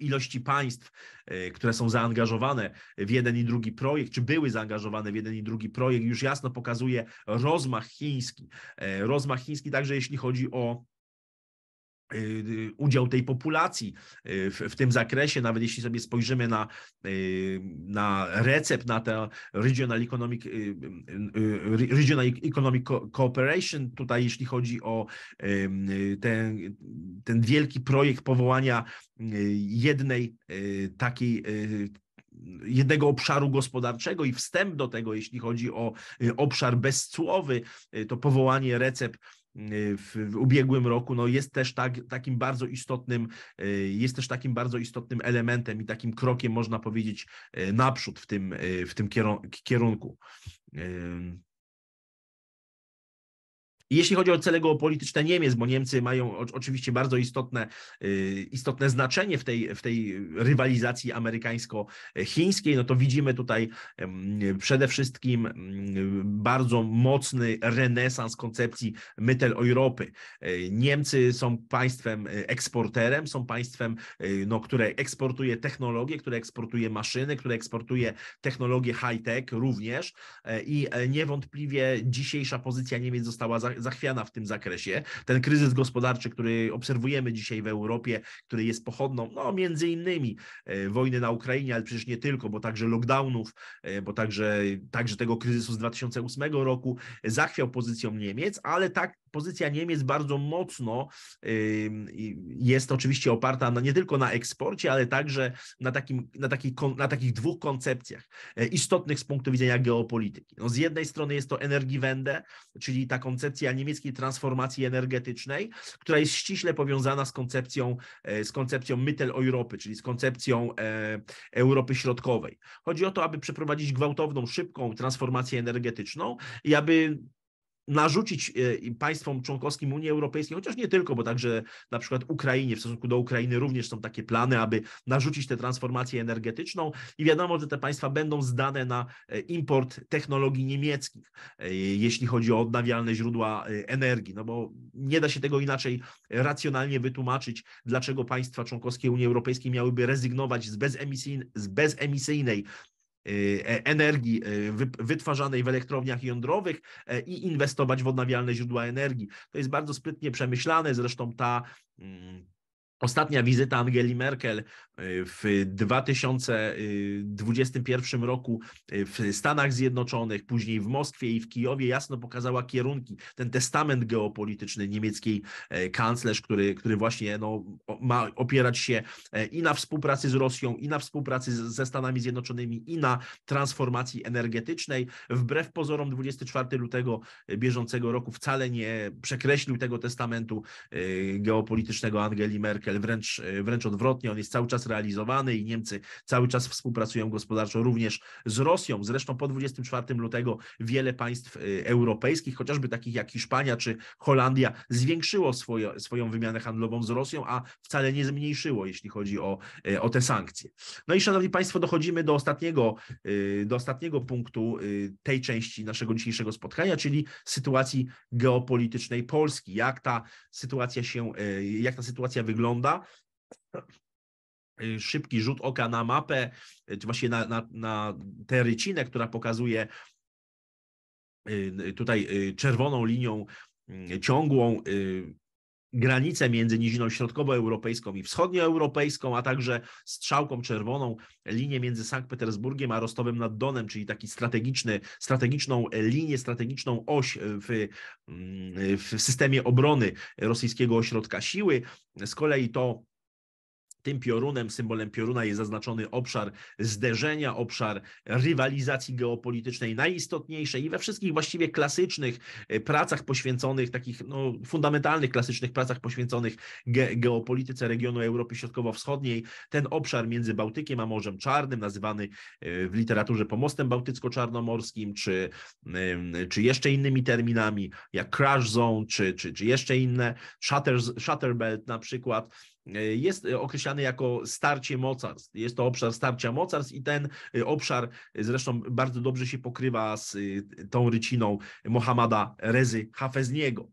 ilości państw, które są zaangażowane w jeden i drugi projekt, czy były zaangażowane w jeden i drugi projekt, już jasno pokazuje rozmach chiński. Rozmach chiński także jeśli chodzi o Y, y, udział tej populacji y, w, w, tym zakresie, nawet jeśli sobie spojrzymy na, na recept, na tę Regional Economic, Regional Economic Cooperation, tutaj jeśli chodzi o ten, ten wielki projekt powołania jednej takiej jednego obszaru gospodarczego i wstęp do tego, jeśli chodzi o obszar bezcłowy, to powołanie recep Y, w, w ubiegłym roku, no jest też tak, takim bardzo istotnym, y, jest też takim bardzo istotnym elementem i takim krokiem można powiedzieć y, naprzód w tym, w tym kierunku. Jeśli chodzi o cele geopolityczne Niemiec, bo Niemcy mają oczywiście bardzo istotne, y, istotne znaczenie w tej, w tej rywalizacji amerykańsko-chińskiej, no to widzimy tutaj przede wszystkim mm, bardzo mocny renesans koncepcji Mytel Europy. Y, Niemcy są państwem y, eksporterem, są państwem, no, które eksportuje technologie, które eksportuje maszyny, które eksportuje technologie high-tech również i e, niewątpliwie dzisiejsza pozycja Niemiec została zachwiana w tym zakresie. Ten kryzys gospodarczy, który obserwujemy dzisiaj w Europie, który jest pochodną, no między innymi e, wojny na Ukrainie, ale przecież nie tylko, bo także lockdownów, e, bo także, także tego kryzysu z 2008 roku, zachwiał pozycją Niemiec, ale tak pozycja Niemiec bardzo mocno jest oczywiście oparta na, nie tylko na eksporcie, ale także na, takim, na, taki, na takich dwóch koncepcjach e, istotnych z punktu widzenia geopolityki. No z jednej strony jest to Energiewende, czyli ta koncepcja niemieckiej transformacji energetycznej, która jest ściśle powiązana z koncepcją, e, z koncepcją Mytel Europy, czyli z koncepcją e, Europy Środkowej. Chodzi o to, aby przeprowadzić gwałtowną, szybką transformację energetyczną i aby narzucić e, państwom członkowskim Unii Europejskiej, chociaż nie tylko, bo także na przykład Ukrainie, w stosunku do Ukrainy również są takie plany, aby narzucić tę transformację energetyczną i wiadomo, że te państwa będą zdane na e, import technologii niemieckich, e, jeśli chodzi o odnawialne źródła energii, no bo nie da się tego inaczej racjonalnie wytłumaczyć, dlaczego państwa członkowskie Unii Europejskiej miałyby rezygnować z, bezemisyjnej, z bezemisyjnej E, energii e, wytwarzanej w elektrowniach jądrowych e, i inwestować w odnawialne źródła energii. To jest bardzo sprytnie przemyślane, zresztą ta mm, Ostatnia wizyta Angeli Merkel y, w 2021 roku y, w Stanach Zjednoczonych, później w Moskwie i w Kijowie jasno pokazała kierunki, ten testament geopolityczny niemieckiej e, kanclerz, który, który właśnie no, ma opierać się e, i na współpracy z Rosją, i na współpracy ze Stanami Zjednoczonymi, i na transformacji energetycznej. Wbrew pozorom 24 lutego e, bieżącego roku wcale nie przekreślił tego testamentu geopolitycznego Angeli Merkel. Merkel, wręcz, e, wręcz odwrotnie, on jest cały czas realizowany i Niemcy cały czas współpracują gospodarczo również z Rosją. Zresztą po 24 lutego wiele państw e, europejskich, chociażby takich jak Hiszpania czy Holandia, zwiększyło swoje, swoją wymianę handlową z Rosją, a wcale nie zmniejszyło, jeśli chodzi o, e, o te sankcje. No i szanowni państwo, dochodzimy do ostatniego, do ostatniego punktu tej części naszego dzisiejszego spotkania, czyli sytuacji geopolitycznej Polski. Jak ta sytuacja się, jak ta sytuacja wygląda wygląda. Y, szybki rzut oka na mapę, y, czy właśnie na, na, na tę rycinę, która pokazuje y, tutaj czerwoną linią ciągłą granicę między niziną środkowoeuropejską i wschodnioeuropejską, a także strzałką czerwoną linię między Sankt Petersburgiem a Rostowem nad Donem, czyli taki strategiczny, strategiczną linię, strategiczną oś w, mm, w systemie obrony rosyjskiego ośrodka siły. Z kolei to tym piorunem, symbolem pioruna jest zaznaczony obszar zderzenia, obszar rywalizacji geopolitycznej najistotniejszej i we wszystkich właściwie klasycznych e, pracach poświęconych, takich no, fundamentalnych klasycznych pracach poświęconych ge geopolityce regionu Europy Środkowo-Wschodniej, ten obszar między Bałtykiem a Morzem Czarnym, nazywany e, w literaturze pomostem bałtycko-czarnomorskim, czy, czy jeszcze innymi terminami, jak crash zone, czy, czy, czy jeszcze inne, shutter, shutter belt na przykład, E, jest e, określany jako starcie mocarstw. Jest to obszar starcia mocarstw i ten e, obszar zresztą bardzo dobrze się pokrywa z tą ryciną Mohamada Rezy Hafezniego.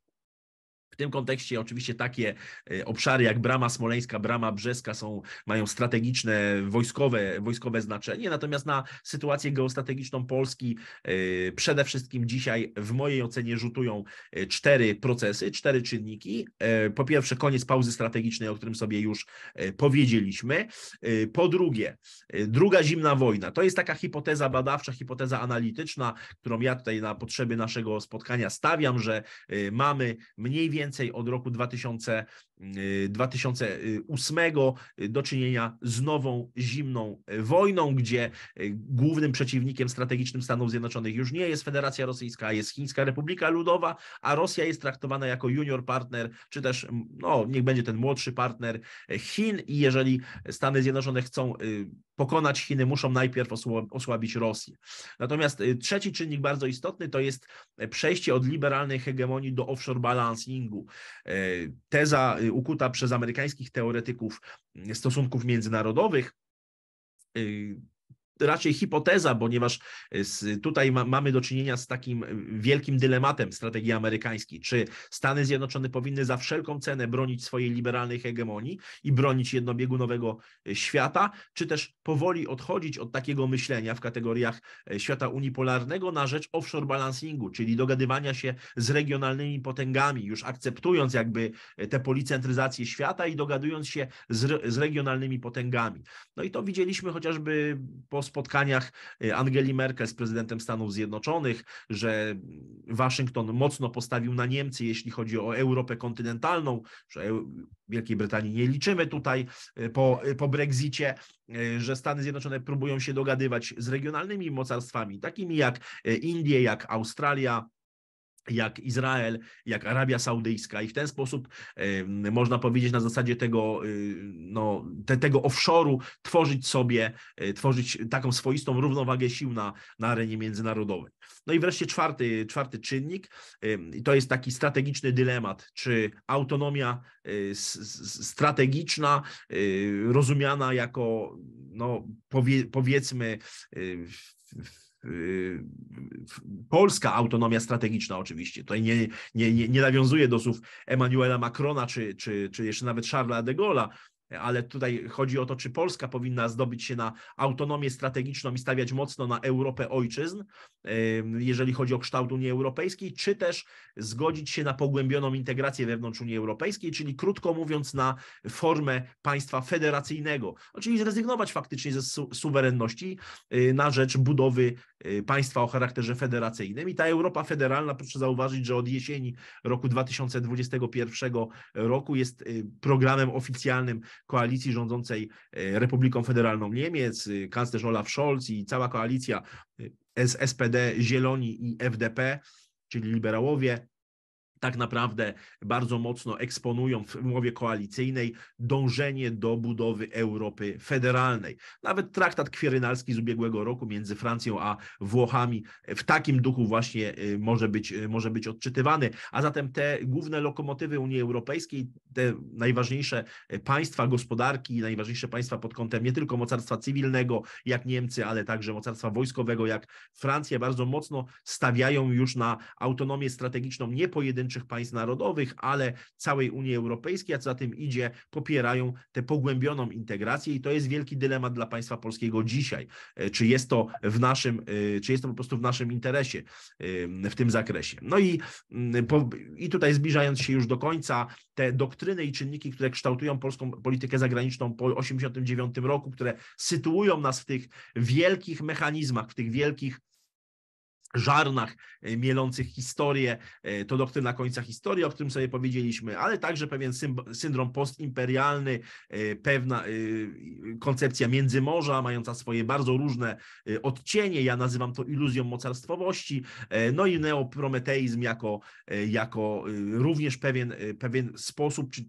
W tym kontekście oczywiście takie e, obszary jak Brama Smoleńska, Brama Brzeska są, mają strategiczne, wojskowe, wojskowe znaczenie, natomiast na sytuację geostrategiczną Polski e, przede wszystkim dzisiaj w mojej ocenie rzutują e, cztery procesy, cztery czynniki. Po pierwsze koniec pauzy strategicznej, o którym sobie już powiedzieliśmy. Po drugie, druga zimna wojna. To jest taka hipoteza badawcza, hipoteza analityczna, którą ja tutaj na potrzeby naszego spotkania stawiam, że mamy mniej więcej więcej od roku 2000 2008 y, y, do czynienia z nową zimną y, wojną, gdzie głównym przeciwnikiem strategicznym Stanów Zjednoczonych już nie jest Federacja Rosyjska, jest Chińska Republika Ludowa, a Rosja jest traktowana jako junior partner, czy też, no, niech będzie ten młodszy partner Chin. I jeżeli Stany Zjednoczone chcą pokonać Chiny, muszą najpierw osłabić Rosję. Natomiast trzeci czynnik bardzo istotny to jest przejście od liberalnej hegemonii do offshore balancingu. Teza ukuta przez amerykańskich teoretyków stosunków międzynarodowych y, raczej hipoteza, ponieważ e, tutaj ma, mamy do czynienia z takim e, wielkim dylematem strategii amerykańskiej. Czy Stany Zjednoczone powinny za wszelką cenę bronić swojej liberalnej hegemonii i bronić jednobiegunowego e, świata, czy też powoli odchodzić od takiego myślenia w kategoriach świata unipolarnego na rzecz offshore balancingu, czyli dogadywania się z regionalnymi potęgami, już akceptując jakby tę policentryzację świata i dogadując się z, z regionalnymi potęgami. No i to widzieliśmy chociażby po spotkaniach y, Angeli Merkel z prezydentem Stanów Zjednoczonych, że Waszyngton mocno postawił na Niemcy, jeśli chodzi o Europę kontynentalną, że Wielkiej Brytanii nie liczymy tutaj y, po, y, po Brexicie, że Stany Zjednoczone próbują się dogadywać z regionalnymi mocarstwami, takimi jak Indie, jak Australia, jak Izrael, jak Arabia Saudyjska i w ten sposób y, można powiedzieć na zasadzie tego, y, no, te, tego offshore'u tworzyć sobie, y, tworzyć taką swoistą równowagę sił na, na arenie międzynarodowej. No i wreszcie czwarty, czwarty czynnik to jest taki strategiczny dylemat, czy autonomia y, s, s, strategiczna y, rozumiana jako no, powie, powiedzmy y, Y, polska autonomia strategiczna oczywiście. To nie, nie, nie, nie nawiązuje do słów Emmanuela Macrona czy, czy, czy jeszcze nawet Charlesa de Gaulle'a, ale tutaj chodzi o to, czy Polska powinna zdobyć się na autonomię strategiczną i stawiać mocno na Europę ojczyzn, jeżeli chodzi o kształt Unii Europejskiej, czy też zgodzić się na pogłębioną integrację wewnątrz Unii Europejskiej, czyli krótko mówiąc na formę państwa federacyjnego, no, czyli zrezygnować faktycznie ze suwerenności y, na rzecz budowy y, państwa o charakterze federacyjnym. I ta Europa federalna, proszę zauważyć, że od jesieni roku 2021 roku jest y, programem oficjalnym koalicji rządzącej e, Republiką Federalną Niemiec, e, kanclerz Olaf Scholz i cała koalicja z e, SPD, Zieloni i FDP, czyli liberałowie, tak naprawdę bardzo mocno eksponują w umowie koalicyjnej dążenie do budowy Europy federalnej. Nawet traktat kwierynalski z ubiegłego roku między Francją a Włochami w takim duchu właśnie y, może być, y, może być odczytywany. A zatem te główne lokomotywy Unii Europejskiej, te najważniejsze y, państwa gospodarki, najważniejsze państwa pod kątem nie tylko mocarstwa cywilnego, jak Niemcy, ale także mocarstwa wojskowego, jak Francja, bardzo mocno stawiają już na autonomię strategiczną nie pojedynczą państw narodowych, ale całej Unii Europejskiej, a co za tym idzie, popierają tę pogłębioną integrację i to jest wielki dylemat dla państwa polskiego dzisiaj. E, czy jest to w naszym, e, czy jest to po prostu w naszym interesie e, w tym zakresie. No i, mm, i tutaj zbliżając się już do końca, te doktryny i czynniki, które kształtują polską politykę zagraniczną po 1989 roku, które sytuują nas w tych wielkich mechanizmach, w tych wielkich żarnach e, mielących historię, e, to doktryna końca historii, o którym sobie powiedzieliśmy, ale także pewien syndrom postimperialny, e, pewna koncepcja międzymorza, mająca swoje bardzo różne odcienie, ja nazywam to iluzją mocarstwowości, no i neoprometeizm jako, jako również pewien, pewien sposób, czy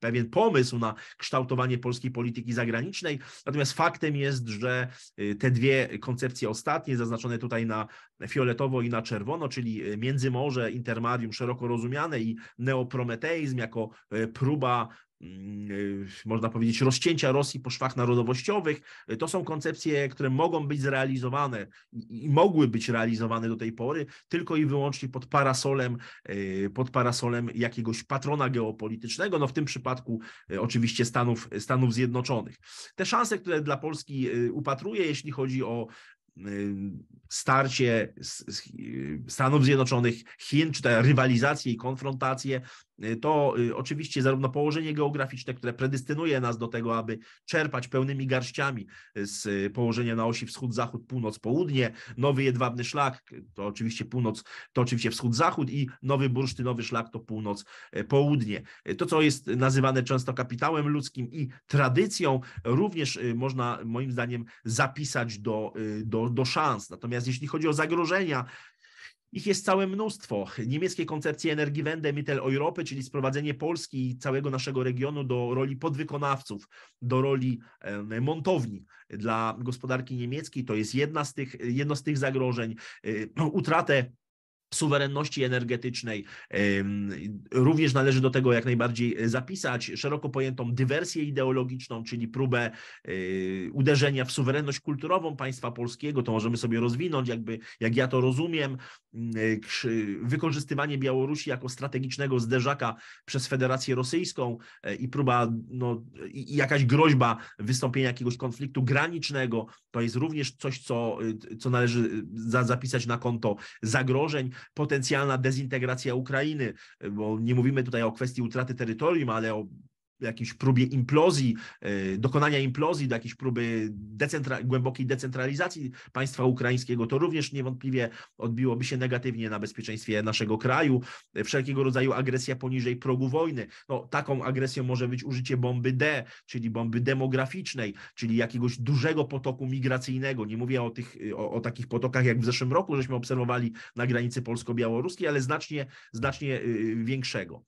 pewien pomysł na kształtowanie polskiej polityki zagranicznej. Natomiast faktem jest, że y, te dwie koncepcje ostatnie, zaznaczone tutaj na fioletowo i na czerwono, czyli y, międzymorze, intermarium szeroko rozumiane i neoprometeizm jako y, próba Mm, można powiedzieć, rozcięcia Rosji po szwach narodowościowych. To są koncepcje, które mogą być zrealizowane i mogły być realizowane do tej pory tylko i wyłącznie pod parasolem, e, pod parasolem jakiegoś patrona geopolitycznego, no w tym przypadku e, oczywiście Stanów, Stanów Zjednoczonych. Te szanse, które dla Polski e, upatruje, jeśli chodzi o starcie Stanów Zjednoczonych, Chin, czy te rywalizacje i konfrontacje, Y, to y, oczywiście zarówno położenie geograficzne, które predystynuje nas do tego, aby czerpać pełnymi garściami z y, położenia na osi wschód-zachód, północ-południe, nowy jedwabny szlak, to oczywiście północ, to oczywiście wschód-zachód i nowy bursztynowy szlak to północ-południe. To, co jest nazywane często kapitałem ludzkim i tradycją, również można moim zdaniem zapisać do, do, do szans. Natomiast jeśli chodzi o zagrożenia, ich jest całe mnóstwo. Niemieckie koncepcje Energiewende, Mittel Europy, czyli sprowadzenie Polski i całego naszego regionu do roli podwykonawców, do roli montowni dla gospodarki niemieckiej, to jest jedna z tych, jedno z tych zagrożeń. Y, *clears throat* utratę suwerenności energetycznej. Również należy do tego jak najbardziej zapisać szeroko pojętą dywersję ideologiczną, czyli próbę y, uderzenia w suwerenność kulturową państwa polskiego. To możemy sobie rozwinąć, jakby jak ja to rozumiem, E, wykorzystywanie Białorusi jako strategicznego zderzaka przez Federację Rosyjską e, i próba, no, i jakaś groźba wystąpienia jakiegoś konfliktu granicznego, to jest również coś, co, e, co należy za, zapisać na konto zagrożeń. Potencjalna dezintegracja Ukrainy, bo nie mówimy tutaj o kwestii utraty terytorium, ale o jakiejś próbie implozji, e, dokonania implozji, do jakiejś próby decentra głębokiej decentralizacji państwa ukraińskiego, to również niewątpliwie odbiłoby się negatywnie na bezpieczeństwie naszego kraju. E, wszelkiego rodzaju agresja poniżej progu wojny. No, taką agresją może być użycie bomby D, czyli bomby demograficznej, czyli jakiegoś dużego potoku migracyjnego. Nie mówię o, tych, e, o, o takich potokach, jak w zeszłym roku, żeśmy obserwowali na granicy polsko-białoruskiej, ale znacznie, znacznie większego.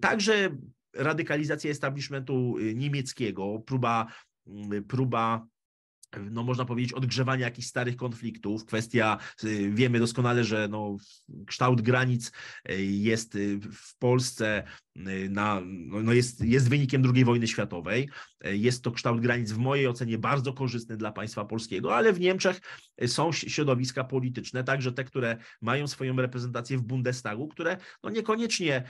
Także radykalizacja establishmentu y, niemieckiego, próba, mm, próba no można powiedzieć, odgrzewania jakichś starych konfliktów. Kwestia, y, wiemy doskonale, że no, kształt granic y, jest w Polsce, na, no, no jest, jest wynikiem II wojny światowej. Jest to kształt granic w mojej ocenie bardzo korzystny dla państwa polskiego, ale w Niemczech są środowiska polityczne, także te, które mają swoją reprezentację w Bundestagu, które no niekoniecznie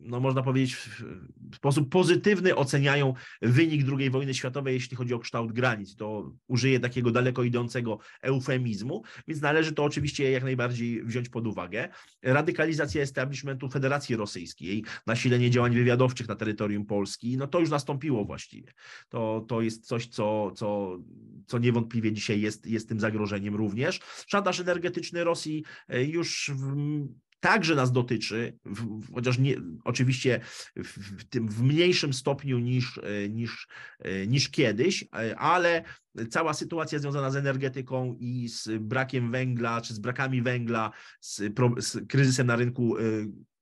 no można powiedzieć, w sposób pozytywny oceniają wynik II wojny światowej, jeśli chodzi o kształt granic. To użyję takiego daleko idącego eufemizmu, więc należy to oczywiście jak najbardziej wziąć pod uwagę. Radykalizacja establishmentu Federacji Rosyjskiej, nasilenie działań wywiadowczych na terytorium Polski, no to już nastąpiło właściwie. To, to jest coś, co, co, co niewątpliwie dzisiaj jest, jest tym zagrożeniem również. Szantaż energetyczny Rosji e, już w także nas dotyczy, chociaż nie, oczywiście w, tym, w mniejszym stopniu niż, e, niż, e, niż kiedyś, e, ale cała sytuacja związana z energetyką i z brakiem węgla, czy z brakami węgla, z, z kryzysem na rynku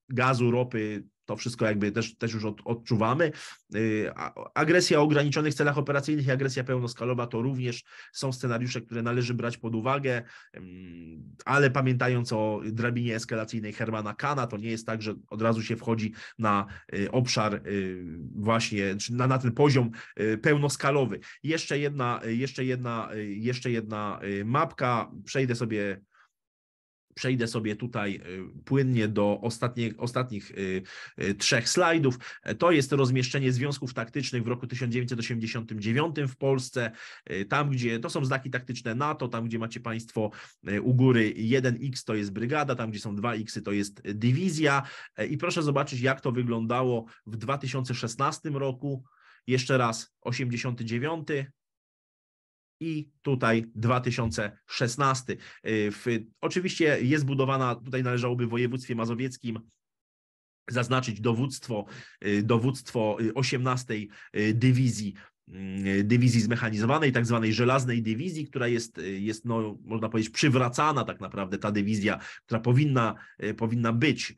gazu, ropy, to wszystko jakby też, też już od, odczuwamy. Y, agresja o ograniczonych celach operacyjnych i agresja pełnoskalowa to również są scenariusze, które należy brać pod uwagę, ale pamiętając o drabinie eskalacyjnej Hermana Kana, to nie jest tak, że od razu się wchodzi na y, obszar y, właśnie, na, na ten poziom pełnoskalowy. Jeszcze jedna, jeszcze jedna, jeszcze jedna mapka. Przejdę sobie przejdę sobie tutaj y, płynnie do ostatnich y, y, trzech slajdów. E, to jest rozmieszczenie związków taktycznych w roku 1989 w Polsce. E, tam, gdzie to są znaki taktyczne NATO, tam, gdzie macie Państwo e, u góry 1X to jest brygada, tam, gdzie są 2X to jest dywizja. I proszę zobaczyć, jak to wyglądało w 2016 roku. Jeszcze raz 89, i tutaj 2016. Y, w, oczywiście jest budowana, tutaj należałoby w województwie mazowieckim zaznaczyć dowództwo, y, dowództwo 18 y, dywizji dywizji zmechanizowanej, tak zwanej żelaznej dywizji, która jest, jest no, można powiedzieć, przywracana tak naprawdę, ta dywizja, która powinna, powinna być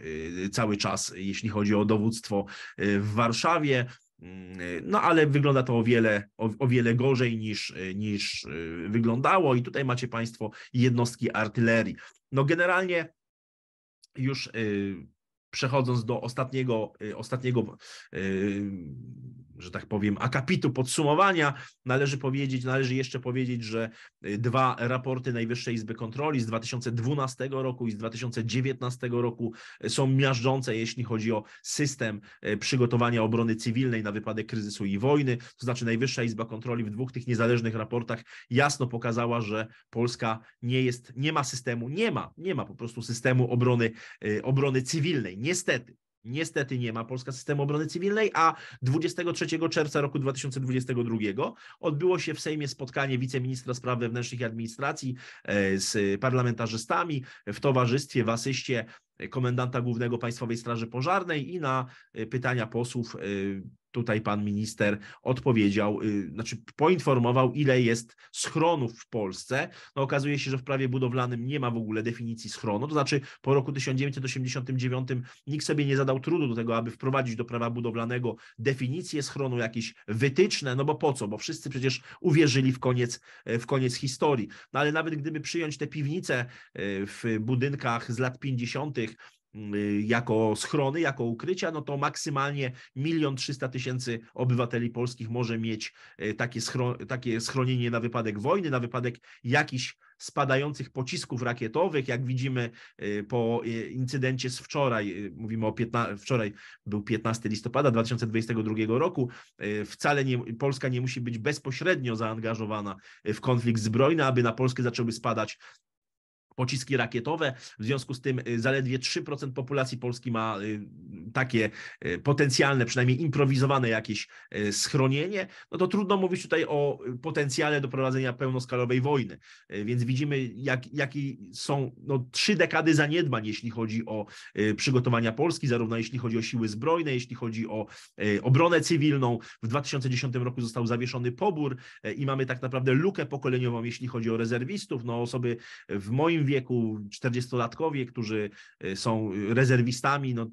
cały czas, jeśli chodzi o dowództwo w Warszawie. No ale wygląda to o wiele, o, o, wiele gorzej niż, niż e, wyglądało i tutaj macie Państwo jednostki artylerii. No generalnie już e, przechodząc do ostatniego, e, ostatniego że tak powiem, akapitu podsumowania, należy powiedzieć, należy jeszcze powiedzieć, że y, dwa raporty Najwyższej Izby Kontroli z 2012 roku i z 2019 roku y, są miażdżące, jeśli chodzi o system y, przygotowania obrony cywilnej na wypadek kryzysu i wojny. To znaczy Najwyższa Izba Kontroli w dwóch tych niezależnych raportach jasno pokazała, że Polska nie jest, nie ma systemu, nie ma, nie ma po prostu systemu obrony, obrony cywilnej. Niestety, niestety nie ma Polska Systemu Obrony Cywilnej, a 23 czerwca roku 2022 odbyło się w Sejmie spotkanie wiceministra spraw wewnętrznych i administracji e, z parlamentarzystami w towarzystwie, w asyście komendanta głównego Państwowej Straży Pożarnej i na e, pytania posłów e, tutaj pan minister odpowiedział, y, znaczy poinformował, ile jest schronów w Polsce. No, okazuje się, że w prawie budowlanym nie ma w ogóle definicji schronu, to znaczy po roku 1989 nikt sobie nie zadał trudu do tego, aby wprowadzić do prawa budowlanego definicję schronu, jakieś wytyczne, no bo po co, bo wszyscy przecież uwierzyli w koniec, e, w koniec historii. No ale nawet gdyby przyjąć te piwnice w budynkach z lat 50., Y, jako schrony, jako ukrycia, no to maksymalnie milion trzysta tysięcy obywateli polskich może mieć y, takie, schron takie schronienie na wypadek wojny, na wypadek jakichś spadających pocisków rakietowych, jak widzimy y, po incydencie z wczoraj, mówimy o 15, wczoraj był 15 listopada 2022 roku, wcale nie, Polska nie musi być bezpośrednio zaangażowana w konflikt zbrojny, aby na Polskę zaczęły spadać pociski rakietowe. W związku z tym y, zaledwie 3% populacji Polski ma y, takie y, potencjalne, przynajmniej improwizowane jakieś schronienie. No to trudno mówić tutaj o potencjale do prowadzenia pełnoskalowej wojny. Więc widzimy, jak, jakie są no, trzy dekady zaniedbań, jeśli chodzi o przygotowania Polski, zarówno jeśli chodzi o siły zbrojne, jeśli chodzi o obronę cywilną. W 2010 roku został zawieszony pobór i mamy tak naprawdę lukę pokoleniową, jeśli chodzi o rezerwistów. No osoby w moim wieku 40-latkowie, którzy y, są y, rezerwistami, no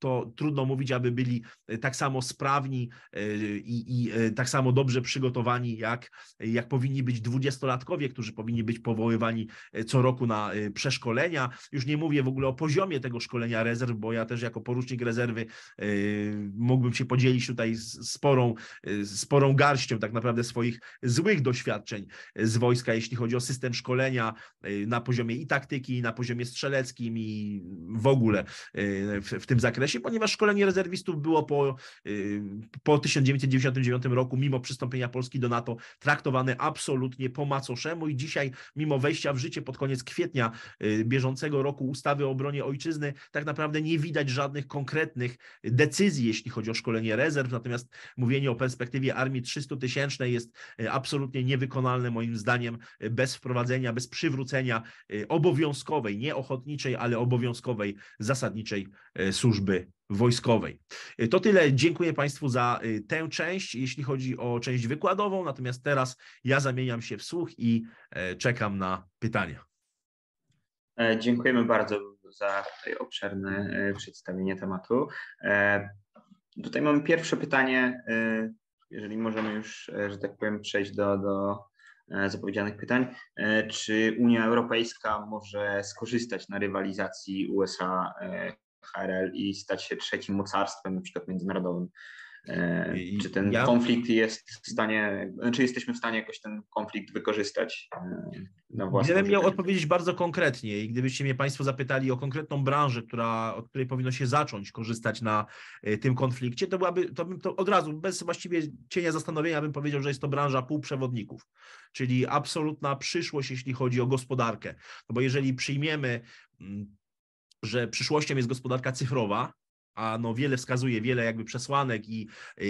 to trudno mówić, aby byli e, tak samo sprawni e, i, i e, tak samo dobrze przygotowani, jak, jak powinni być dwudziestolatkowie, którzy powinni być powoływani co roku na przeszkolenia. Już nie mówię w ogóle o poziomie tego szkolenia rezerw, bo ja też jako porucznik rezerwy mógłbym się podzielić tutaj sporą, sporą garścią tak naprawdę swoich złych doświadczeń z wojska, jeśli chodzi o system szkolenia na poziomie i taktyki, i na poziomie strzeleckim, i w ogóle w, w tym zakresie okresie, ponieważ szkolenie rezerwistów było po, y, po 1999 roku, mimo przystąpienia Polski do NATO, traktowane absolutnie po macoszemu i dzisiaj, mimo wejścia w życie pod koniec kwietnia y, bieżącego roku ustawy o obronie ojczyzny, tak naprawdę nie widać żadnych konkretnych decyzji, jeśli chodzi o szkolenie rezerw, natomiast mówienie o perspektywie armii 300 tysięcznej jest y, absolutnie niewykonalne moim zdaniem bez wprowadzenia, bez przywrócenia obowiązkowej, nie ochotniczej, ale obowiązkowej zasadniczej służby wojskowej. Y, to tyle. Dziękuję Państwu za y, tę część, jeśli chodzi o część wykładową. Natomiast teraz ja zamieniam się w słuch i e, czekam na pytania. E, dziękujemy bardzo za tutaj obszerne e, przedstawienie tematu. Tutaj mam pierwsze pytanie, jeżeli możemy już, że tak powiem, przejść do, do zapowiedzianych pytań. Czy Unia Europejska może skorzystać na rywalizacji USA HRL i stać się trzecim mocarstwem, na przykład międzynarodowym. E, czy ten ja... konflikt jest w stanie, czy znaczy jesteśmy w stanie jakoś ten konflikt wykorzystać e, na własną Gdybym miał odpowiedzieć bardzo konkretnie i gdybyście mnie Państwo zapytali o konkretną branżę, która, od której powinno się zacząć korzystać na e, tym konflikcie, to byłaby, to bym to od razu, bez właściwie cienia zastanowienia bym powiedział, że jest to branża półprzewodników, czyli absolutna przyszłość, jeśli chodzi o gospodarkę. No bo jeżeli przyjmiemy mm, że przyszłością jest gospodarka cyfrowa, a no wiele wskazuje, wiele jakby przesłanek i,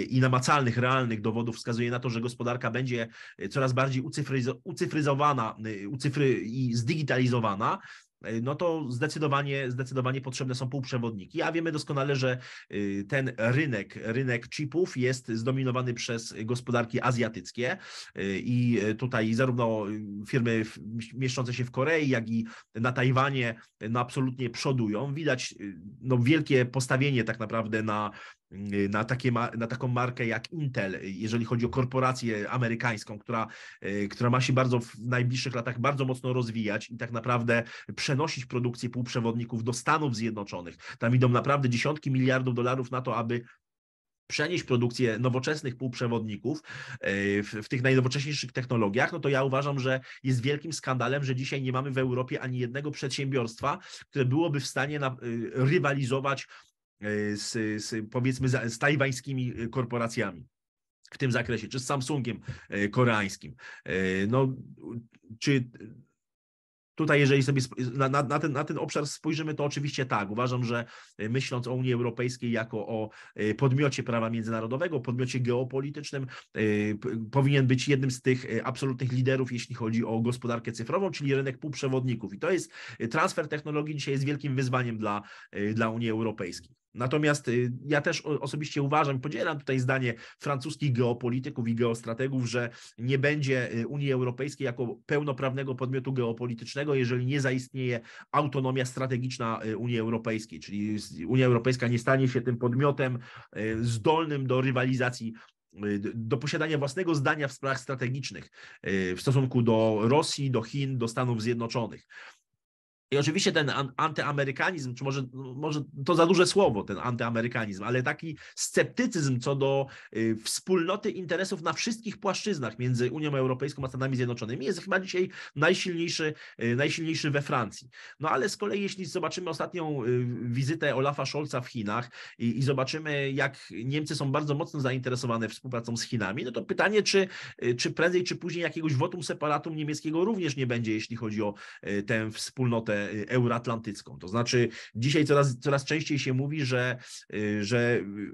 i namacalnych, realnych dowodów wskazuje na to, że gospodarka będzie e, coraz bardziej ucyfryzo, ucyfryzowana e, ucyfry i zdigitalizowana, E, no to zdecydowanie, zdecydowanie potrzebne są półprzewodniki. A wiemy doskonale, że y, ten rynek, rynek chipów jest zdominowany przez gospodarki azjatyckie y, i e, tutaj zarówno y, firmy mieszczące się w Korei, jak i na Tajwanie no absolutnie przodują. Widać no wielkie postawienie tak naprawdę na, Y, na, takie, na taką markę jak Intel, y, jeżeli chodzi o korporację amerykańską, która, y, która ma się bardzo w najbliższych latach bardzo mocno rozwijać i tak naprawdę przenosić produkcję półprzewodników do Stanów Zjednoczonych. Tam idą naprawdę dziesiątki miliardów dolarów na to, aby przenieść produkcję nowoczesnych półprzewodników w, w, tych najnowocześniejszych technologiach, no to ja uważam, że jest wielkim skandalem, że dzisiaj nie mamy w Europie ani jednego przedsiębiorstwa, które byłoby w stanie na, rywalizować E, z, z powiedzmy z, z tajwańskimi e, korporacjami w tym zakresie, czy z Samsungiem e, koreańskim. No, czy Tutaj, jeżeli sobie na, na, ten, na ten obszar spojrzymy, to oczywiście tak. Uważam, że myśląc o Unii Europejskiej jako o podmiocie prawa międzynarodowego, podmiocie geopolitycznym, powinien być jednym z tych absolutnych liderów, jeśli chodzi o gospodarkę cyfrową, czyli rynek półprzewodników. I to jest transfer technologii dzisiaj jest wielkim wyzwaniem dla, dla Unii Europejskiej. Natomiast y, ja też osobiście uważam, podzielam tutaj zdanie francuskich geopolityków i geostrategów, że nie będzie y, Unii Europejskiej jako pełnoprawnego podmiotu geopolitycznego, jeżeli nie zaistnieje autonomia strategiczna y, Unii Europejskiej, czyli Unia Europejska nie stanie się tym podmiotem zdolnym do rywalizacji do posiadania własnego zdania w sprawach strategicznych w stosunku do Rosji, do Chin, do Stanów Zjednoczonych. I oczywiście ten antyamerykanizm, czy może, no, może to za duże słowo, ten antyamerykanizm, ale taki sceptycyzm co do y, wspólnoty interesów na wszystkich płaszczyznach między Unią Europejską a Stanami Zjednoczonymi jest chyba dzisiaj najsilniejszy, y, najsilniejszy we Francji. No ale z kolei, jeśli zobaczymy ostatnią y, wizytę Olafa Scholza w Chinach i, i zobaczymy, jak Niemcy są bardzo mocno zainteresowane współpracą z Chinami, no to pytanie, czy, czy prędzej czy później jakiegoś wotum separatum niemieckiego również nie będzie, jeśli chodzi o tę wspólnotę E, euroatlantycką. To znaczy, dzisiaj coraz, coraz częściej się mówi, że, y, że y,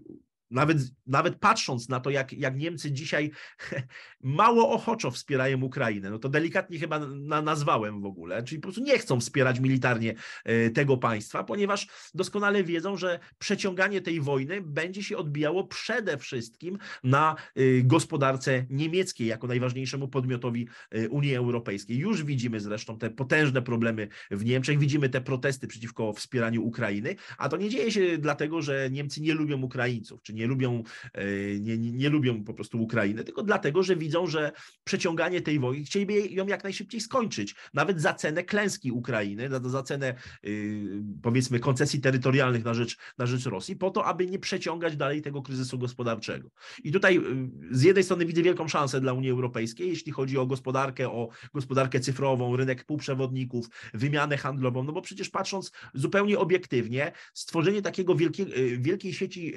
nawet, nawet patrząc na to, jak, jak Niemcy dzisiaj *laughs* mało ochoczo wspierają Ukrainę, no to delikatnie chyba na, nazwałem w ogóle, czyli po prostu nie chcą wspierać militarnie e, tego państwa, ponieważ doskonale wiedzą, że przeciąganie tej wojny będzie się odbijało przede wszystkim na e, gospodarce niemieckiej, jako najważniejszemu podmiotowi e, Unii Europejskiej. Już widzimy zresztą te potężne problemy w Niemczech, widzimy te protesty przeciwko wspieraniu Ukrainy, a to nie dzieje się dlatego, że Niemcy nie lubią Ukraińców, czy nie lubią, e, nie, nie, lubią po prostu Ukrainy, tylko dlatego, że widzą, że przeciąganie tej wojny, chcieliby ją jak najszybciej skończyć, nawet za cenę klęski Ukrainy, za, za cenę y, powiedzmy koncesji terytorialnych na rzecz, na rzecz Rosji, po to, aby nie przeciągać dalej tego kryzysu gospodarczego. I tutaj y, z jednej strony widzę wielką szansę dla Unii Europejskiej, jeśli chodzi o gospodarkę, o gospodarkę cyfrową, rynek półprzewodników, wymianę handlową, no bo przecież patrząc zupełnie obiektywnie, stworzenie takiego wielkie, y, wielkiej sieci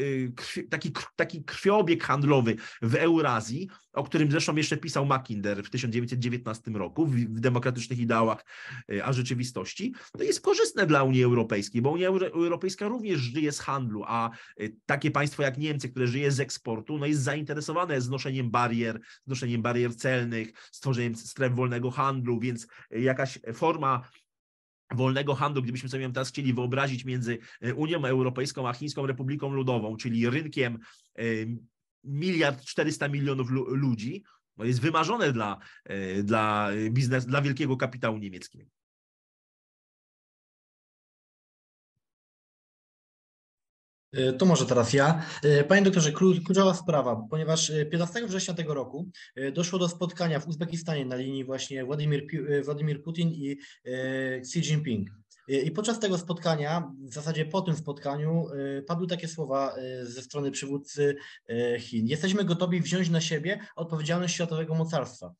taki, taki krwiobieg handlowy w Eurazji, o którym zresztą jeszcze pisał Mackinder w 1919 roku w, w demokratycznych ideałach, y, a rzeczywistości, to jest korzystne dla Unii Europejskiej, bo Unia Europejska również żyje z handlu, a y, takie państwo jak Niemcy, które żyje z eksportu, no jest zainteresowane znoszeniem barier, znoszeniem barier celnych, stworzeniem stref wolnego handlu, więc y, jakaś forma wolnego handlu, gdybyśmy sobie teraz chcieli wyobrazić między e, Unią Europejską a Chińską Republiką Ludową, czyli rynkiem e, miliard 400 milionów ludzi, no jest wymarzone dla, e, dla, biznes, dla wielkiego kapitału niemieckiego. E, to może teraz ja. E, panie doktorze, kluczowa sprawa, ponieważ 15 e, września tego roku doszło do spotkania w Uzbekistanie na linii właśnie Władimir, Władimir Putin i Xi Jinping. I podczas tego spotkania, w zasadzie po tym spotkaniu, padły takie słowa ze strony przywódcy Chin. Jesteśmy gotowi wziąć na siebie odpowiedzialność światowego mocarstwa.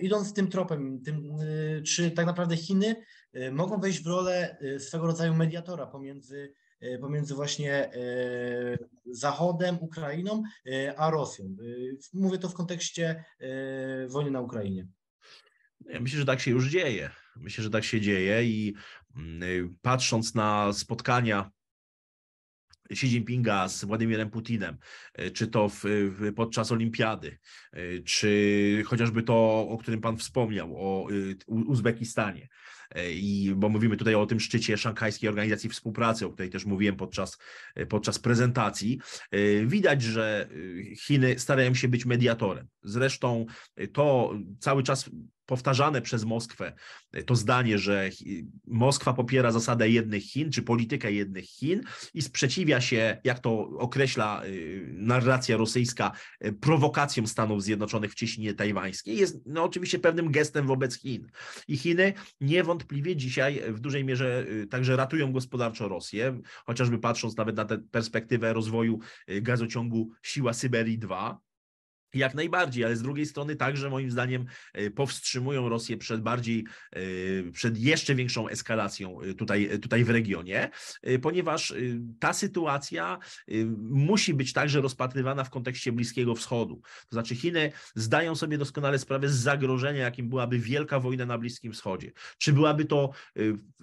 Idąc tym tropem, tym, czy tak naprawdę Chiny mogą wejść w rolę swego rodzaju mediatora pomiędzy E, pomiędzy właśnie e, Zachodem, Ukrainą, e, a Rosją. Mówię to w kontekście wojny na Ukrainie. Ja myślę, że tak się już dzieje. Myślę, że tak się dzieje i mm, patrząc na spotkania Xi Jinpinga z Władimirem Putinem, e, czy to w, w, podczas olimpiady, e, czy chociażby to, o którym Pan wspomniał, o e, Uzbekistanie. I, bo mówimy tutaj o tym szczycie Szanghajskiej Organizacji Współpracy, o której też mówiłem podczas, podczas prezentacji. Widać, że Chiny starają się być mediatorem. Zresztą to cały czas powtarzane przez Moskwę e, to zdanie, że Moskwa popiera zasadę jednych Chin, czy politykę jednych Chin i sprzeciwia się, jak to określa e, narracja rosyjska, e, prowokacjom Stanów Zjednoczonych w cieśninie tajwańskiej, jest no, oczywiście pewnym gestem wobec Chin. I Chiny niewątpliwie dzisiaj w dużej mierze także ratują gospodarczo Rosję, chociażby patrząc nawet na tę perspektywę rozwoju gazociągu Siła Syberii 2, jak najbardziej, ale z drugiej strony także moim zdaniem e, powstrzymują Rosję przed bardziej, e, przed jeszcze większą eskalacją e, tutaj, tutaj w regionie, ponieważ ta sytuacja musi być także rozpatrywana w kontekście Bliskiego Wschodu. To znaczy Chiny zdają sobie doskonale sprawę z zagrożenia, jakim byłaby wielka wojna na Bliskim Wschodzie. Czy byłaby to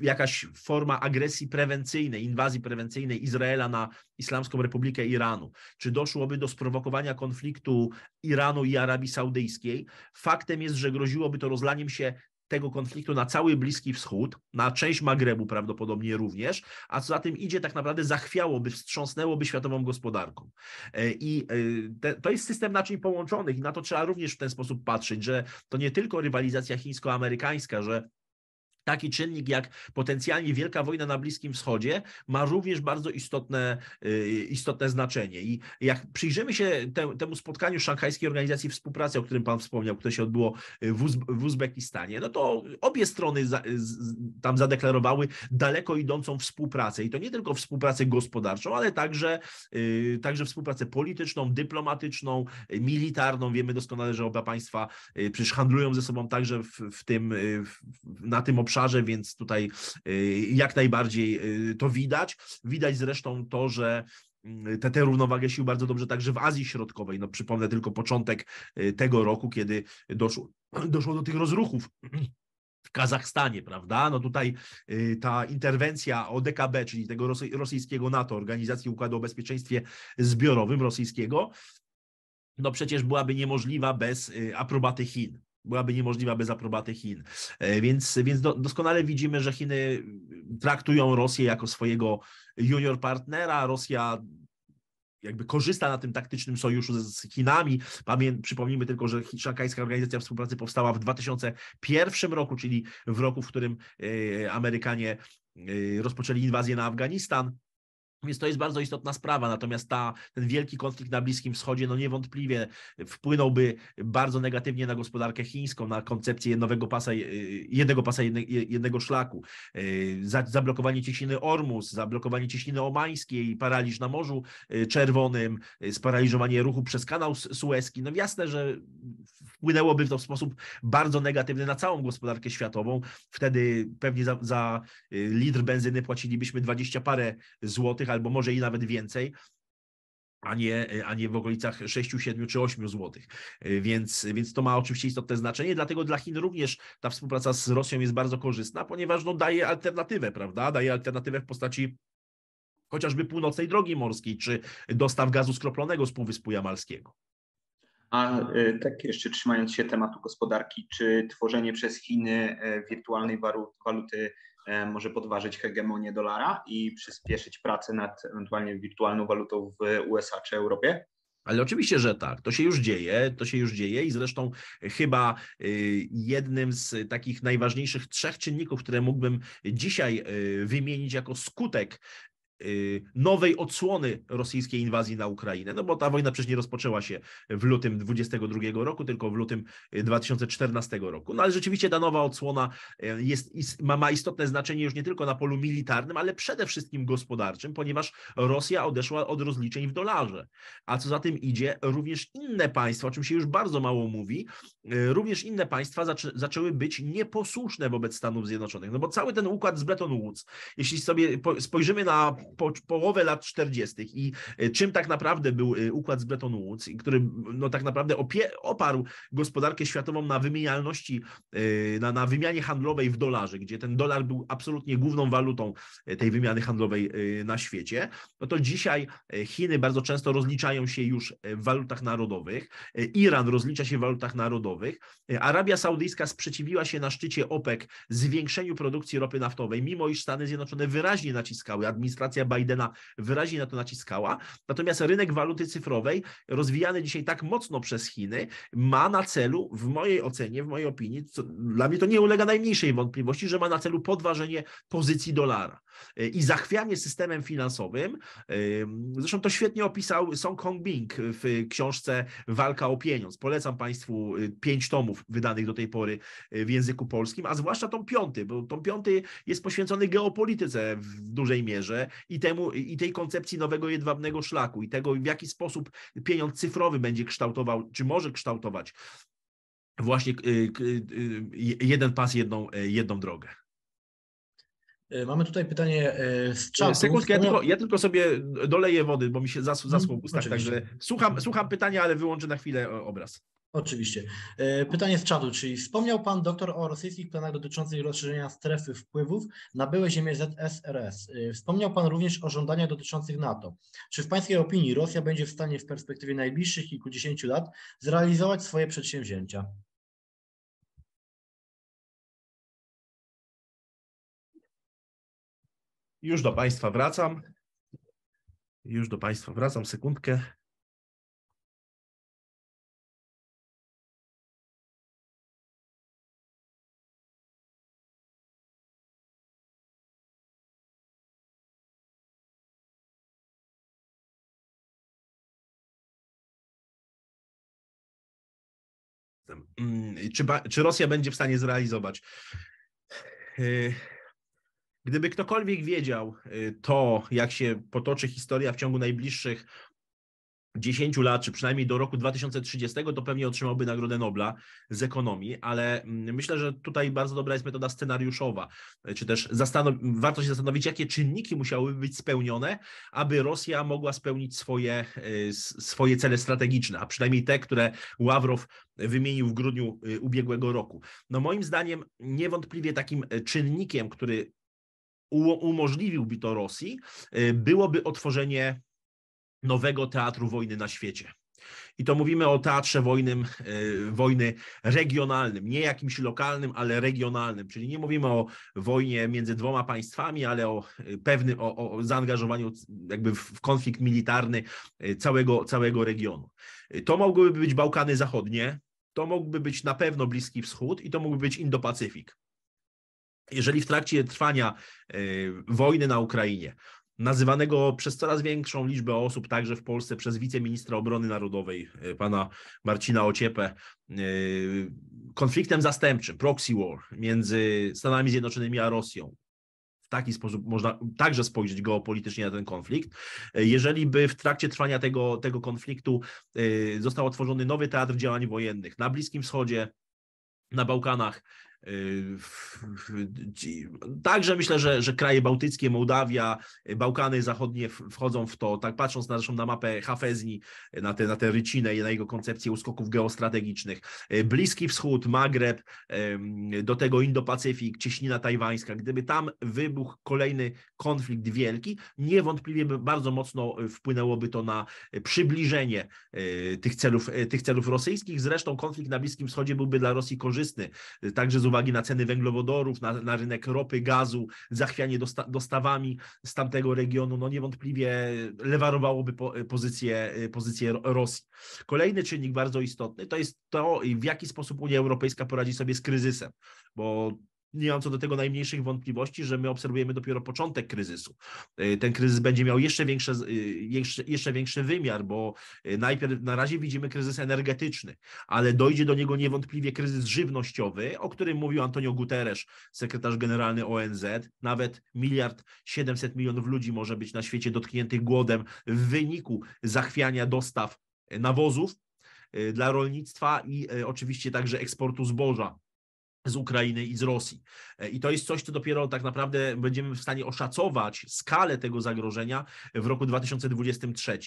jakaś forma agresji prewencyjnej, inwazji prewencyjnej Izraela na Islamską Republikę Iranu? Czy doszłoby do sprowokowania konfliktu Iranu i Arabii Saudyjskiej? Faktem jest, że groziłoby to rozlaniem się tego konfliktu na cały Bliski Wschód, na część Magrebu prawdopodobnie również, a co za tym idzie, tak naprawdę zachwiałoby, wstrząsnęłoby światową gospodarką. E, I e, te, to jest system naczyń połączonych i na to trzeba również w ten sposób patrzeć, że to nie tylko rywalizacja chińsko-amerykańska, że Taki czynnik jak potencjalnie wielka wojna na Bliskim Wschodzie ma również bardzo istotne, y, istotne znaczenie. I jak przyjrzymy się te, temu spotkaniu Szanghajskiej Organizacji Współpracy, o którym Pan wspomniał, które się odbyło y, w, w Uzbekistanie, no to obie strony za tam zadeklarowały daleko idącą współpracę. I to nie tylko współpracę gospodarczą, ale także, y, także współpracę polityczną, dyplomatyczną, militarną. Wiemy doskonale, że oba państwa przecież handlują ze sobą także w, w tym, w, na tym obszarze obszarze, więc tutaj y, jak najbardziej y, to widać. Widać zresztą to, że mm, tę, równowagę sił bardzo dobrze także w Azji Środkowej. No, przypomnę tylko początek y, tego roku, kiedy doszło, *clears throat* doszło do tych rozruchów w Kazachstanie, prawda? No tutaj ta interwencja ODKB, czyli tego rosyjskiego NATO, Organizacji Układu o Bezpieczeństwie Zbiorowym rosyjskiego, no przecież byłaby niemożliwa bez aprobaty Chin byłaby niemożliwa bez aprobaty Chin. E, więc, więc do, doskonale widzimy, że Chiny traktują Rosję jako swojego junior partnera. Rosja jakby korzysta na tym taktycznym sojuszu z Chinami. Pamię, przypomnijmy tylko, że Szanghajska Organizacja Współpracy powstała w 2001 roku, czyli w roku, w którym e, Amerykanie e, rozpoczęli inwazję na Afganistan. Więc to jest bardzo istotna sprawa. Natomiast ta, ten wielki konflikt na Bliskim Wschodzie no niewątpliwie e, wpłynąłby bardzo negatywnie na gospodarkę chińską, na koncepcję nowego pasa, e, jednego pasa, jednego szlaku. E, zablokowanie cieśniny Ormus, zablokowanie cieśniny Omańskiej, paraliż na Morzu Czerwonym, sparaliżowanie ruchu przez kanał Suezki. No jasne, że wpłynęłoby to w sposób bardzo negatywny na całą gospodarkę światową. Wtedy pewnie za, za y, litr benzyny płacilibyśmy 20 parę złotych, albo może i nawet więcej a nie, y, a nie w okolicach 6, 7 czy 8 złotych. Y, więc, więc to ma oczywiście istotne znaczenie, dlatego dla Chin również ta współpraca z Rosją jest bardzo korzystna, ponieważ no, daje alternatywę, prawda? Daje alternatywę w postaci chociażby północnej drogi morskiej czy dostaw gazu skroplonego z Półwyspu Jamalskiego. A y, tak jeszcze trzymając się tematu gospodarki, czy tworzenie przez Chiny e, wirtualnej waluty e, może podważyć hegemonię dolara i przyspieszyć pracę nad ewentualnie wirtualną walutą w USA czy Europie? Ale oczywiście, że tak. To się już dzieje, to się już dzieje i zresztą chyba y, jednym z takich najważniejszych trzech czynników, które mógłbym dzisiaj y, wymienić jako skutek Y, nowej odsłony rosyjskiej inwazji na Ukrainę. No bo ta wojna przecież nie rozpoczęła się w lutym 2022 roku, tylko w lutym 2014 y, roku. No ale rzeczywiście ta nowa odsłona y, jest, ma istotne znaczenie już nie tylko na polu militarnym, ale przede wszystkim gospodarczym, ponieważ Rosja odeszła od rozliczeń w dolarze. A co za tym idzie, również inne państwa, o czym się już bardzo mało mówi, również inne państwa zaczę, zaczęły być nieposłuszne wobec Stanów Zjednoczonych. No bo cały ten układ z Bretton Woods, jeśli sobie spojrzymy na po, połowę lat 40. i e, czym tak naprawdę był e, układ z Bretton Woods, który no, tak naprawdę opie, oparł gospodarkę światową na wymienialności, e, na, na wymianie handlowej w dolarze, gdzie ten dolar był absolutnie główną walutą tej wymiany handlowej na świecie, no to dzisiaj Chiny bardzo często rozliczają się już w walutach narodowych, Iran rozlicza się w walutach narodowych, Arabia Saudyjska sprzeciwiła się na szczycie OPEC zwiększeniu produkcji ropy naftowej, mimo iż Stany Zjednoczone wyraźnie naciskały, administracja administracja Bidena wyraźnie na to naciskała. Natomiast rynek waluty cyfrowej, rozwijany dzisiaj tak mocno przez Chiny, ma na celu, w mojej ocenie, w mojej opinii, co, dla mnie to nie ulega najmniejszej wątpliwości, że ma na celu podważenie pozycji dolara i zachwianie systemem finansowym. Zresztą to świetnie opisał Song Kong-Bing w książce Walka o pieniądz. Polecam Państwu y, pięć tomów wydanych do tej pory y, w języku polskim, a zwłaszcza tom piąty, bo tom piąty jest poświęcony geopolityce w dużej mierze i, temu, i tej koncepcji nowego jedwabnego szlaku i tego, w jaki sposób pieniądz cyfrowy będzie kształtował, czy może kształtować właśnie y, y, y, jeden pas, jedną, jedną drogę. E, mamy tutaj pytanie e, z czatu. Sekundkę, ja tylko, ja tylko sobie doleję wody, bo mi się zasł, zasłał mhm, usta. Także słucham, słucham pytania, ale wyłączę na chwilę e, obraz. Oczywiście. E, pytanie z czatu, czyli wspomniał Pan doktor o rosyjskich planach dotyczących rozszerzenia strefy wpływów na byłe ziemie ZSRS. E, wspomniał Pan również o żądaniach dotyczących NATO. Czy w Pańskiej opinii Rosja będzie w stanie w perspektywie najbliższych kilkudziesięciu lat zrealizować swoje przedsięwzięcia? Już do Państwa wracam. Już do Państwa wracam, sekundkę. Mm, czy, czy Rosja będzie w stanie zrealizować. Y, gdyby ktokolwiek wiedział y, to, jak się potoczy historia w ciągu najbliższych 10 lat, czy przynajmniej do roku 2030, to pewnie otrzymałby Nagrodę Nobla z ekonomii, ale mm, myślę, że tutaj bardzo dobra jest metoda scenariuszowa, czy też warto się zastanowić, jakie czynniki musiałyby być spełnione, aby Rosja mogła spełnić swoje, e, swoje cele strategiczne, a przynajmniej te, które Ławrow wymienił w grudniu e, ubiegłego roku. No moim zdaniem niewątpliwie takim e, czynnikiem, który umożliwiłby to Rosji, byłoby otworzenie nowego teatru wojny na świecie. I to mówimy o teatrze wojnym, e, wojny regionalnym, nie jakimś lokalnym, ale regionalnym. Czyli nie mówimy o wojnie między dwoma państwami, ale o e, pewnym o, o zaangażowaniu jakby w konflikt militarny e, całego, całego regionu. To mogłyby być Bałkany Zachodnie, to mógłby być na pewno Bliski Wschód i to mógłby być Indo-Pacyfik jeżeli w trakcie trwania wojny na Ukrainie nazywanego przez coraz większą liczbę osób, także w Polsce, przez wiceministra obrony narodowej, e, pana Marcina Ociepę, e, konfliktem zastępczym, proxy war między Stanami Zjednoczonymi a Rosją. W taki sposób można także spojrzeć geopolitycznie na ten konflikt. E, jeżeli by w trakcie trwania tego, tego konfliktu został otworzony nowy teatr działań wojennych na Bliskim Wschodzie, na Bałkanach, Yy, także myślę, że, że kraje bałtyckie, Mołdawia, Bałkany Zachodnie wchodzą w to, tak patrząc na, na mapę Hafezni, na tę na te rycinę i na jego koncepcję uskoków geostrategicznych. Yy, Bliski Wschód, Magreb, yy, do tego Indo-Pacyfik, cieśnina tajwańska. Gdyby tam wybuchł kolejny konflikt wielki, niewątpliwie bardzo mocno wpłynęłoby to na przybliżenie tych celów, tych celów rosyjskich. Zresztą konflikt na Bliskim Wschodzie byłby dla Rosji korzystny, także z uwagi na ceny węglowodorów, na, na rynek ropy, gazu, zachwianie dosta dostawami z tamtego regionu, no niewątpliwie lewarowałoby po, pozycję, y, pozycję Rosji. Kolejny czynnik bardzo istotny to jest to, w jaki sposób Unia Europejska poradzi sobie z kryzysem, bo nie mam co do tego najmniejszych wątpliwości, że my obserwujemy dopiero początek kryzysu. E, ten kryzys będzie miał jeszcze, większe, e, jeszcze, jeszcze większy wymiar, bo e, najpierw na razie widzimy kryzys energetyczny, ale dojdzie do niego niewątpliwie kryzys żywnościowy, o którym mówił Antonio Guterres, sekretarz generalny ONZ. Nawet miliard 700 milionów ludzi może być na świecie dotkniętych głodem w wyniku zachwiania dostaw nawozów dla rolnictwa i oczywiście także eksportu zboża z Ukrainy i z Rosji. E, I to jest coś, co dopiero tak naprawdę będziemy w stanie oszacować skalę tego zagrożenia w roku 2023.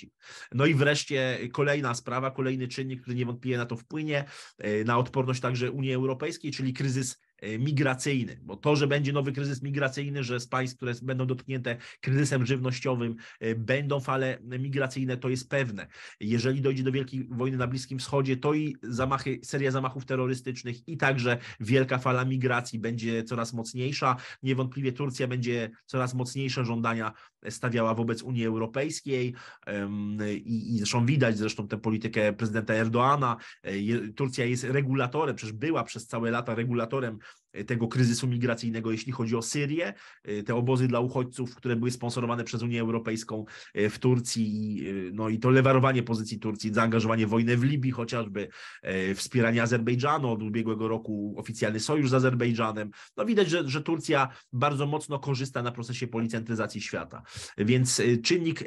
No i wreszcie kolejna sprawa, kolejny czynnik, który niewątpliwie na to wpłynie, e, na odporność także Unii Europejskiej, czyli kryzys E, migracyjny, bo to, że będzie nowy kryzys migracyjny, że z państw, które będą dotknięte kryzysem żywnościowym, e, będą fale migracyjne, to jest pewne. Jeżeli dojdzie do wielkiej wojny na Bliskim Wschodzie, to i zamachy, seria zamachów terrorystycznych i także wielka fala migracji będzie coraz mocniejsza. Niewątpliwie Turcja będzie coraz mocniejsze żądania stawiała wobec Unii Europejskiej i, i zresztą widać zresztą tę politykę prezydenta Erdoana. E, Turcja jest regulatorem, przecież była przez całe lata regulatorem E, tego kryzysu migracyjnego, jeśli chodzi o Syrię, e, te obozy dla uchodźców, które były sponsorowane przez Unię Europejską e, w Turcji, no i to lewarowanie pozycji Turcji, zaangażowanie w wojnę w Libii chociażby, wspieranie Azerbejdżanu od ubiegłego roku, oficjalny sojusz z Azerbejdżanem. No widać, że, że Turcja bardzo mocno korzysta na procesie policentryzacji świata. Więc czynnik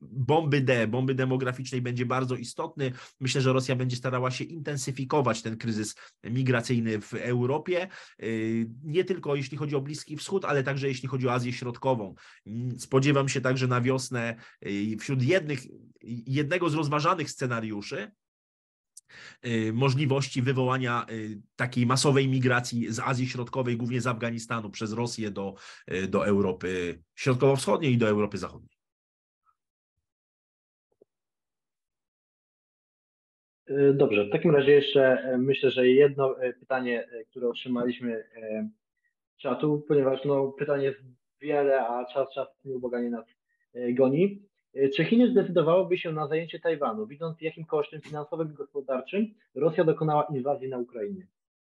bomby D, bomby demograficznej będzie bardzo istotny. Myślę, że Rosja będzie starała się intensyfikować ten kryzys migracyjny w Europie, y, nie tylko jeśli chodzi o Bliski Wschód, ale także jeśli chodzi o Azję Środkową. Mm, spodziewam się także na wiosnę y, wśród jednych, jednego z rozważanych scenariuszy, y, możliwości wywołania takiej masowej migracji z Azji Środkowej, głównie z Afganistanu, przez Rosję do, do Europy Środkowo-Wschodniej i do Europy Zachodniej. E, dobrze, w takim razie jeszcze e, myślę, że jedno e, pytanie, które otrzymaliśmy czatu, ponieważ no, pytanie jest wiele, a czas, czas nieubłaganie nas goni. Czy Chiny zdecydowałyby się na zajęcie Tajwanu, widząc jakim kosztem finansowym i gospodarczym Rosja dokonała inwazji na Ukrainie?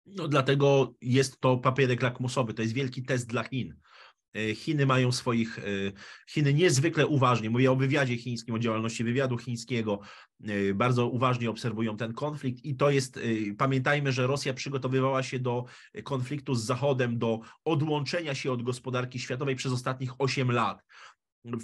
No, dlatego jest to papierek lakmusowy, to jest wielki test dla Chin. E, Chiny mają swoich, e, Chiny niezwykle uważnie, mówię o wywiadzie chińskim, o działalności wywiadu chińskiego, e, bardzo uważnie obserwują ten konflikt i to jest, pamiętajmy, że Rosja przygotowywała się do konfliktu z Zachodem, do odłączenia się od gospodarki światowej przez ostatnich 8 lat.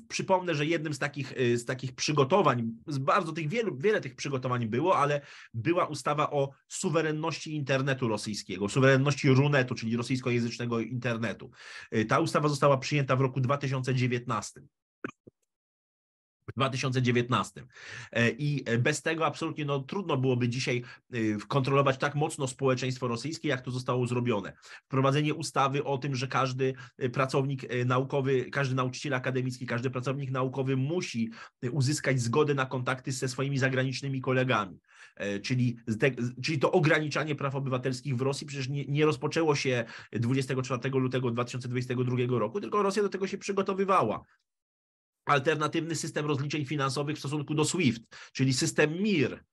Przypomnę, że jednym z takich, y, z takich przygotowań, z bardzo tych wielu, wiele tych przygotowań było, ale była ustawa o suwerenności internetu rosyjskiego, suwerenności runetu, czyli rosyjskojęzycznego internetu. Y, ta ustawa została przyjęta w roku 2019 w 2019. E, I e, bez tego absolutnie no, trudno byłoby dzisiaj e, kontrolować tak mocno społeczeństwo rosyjskie, jak to zostało zrobione. Wprowadzenie ustawy o tym, że każdy pracownik naukowy, każdy nauczyciel akademicki, każdy pracownik naukowy musi uzyskać zgodę na kontakty ze swoimi zagranicznymi kolegami. Czyli, czyli to ograniczanie praw obywatelskich w Rosji przecież nie, nie rozpoczęło się 24 lutego 2022 roku, tylko Rosja do tego się przygotowywała alternatywny system rozliczeń finansowych w stosunku do SWIFT, czyli system MIR.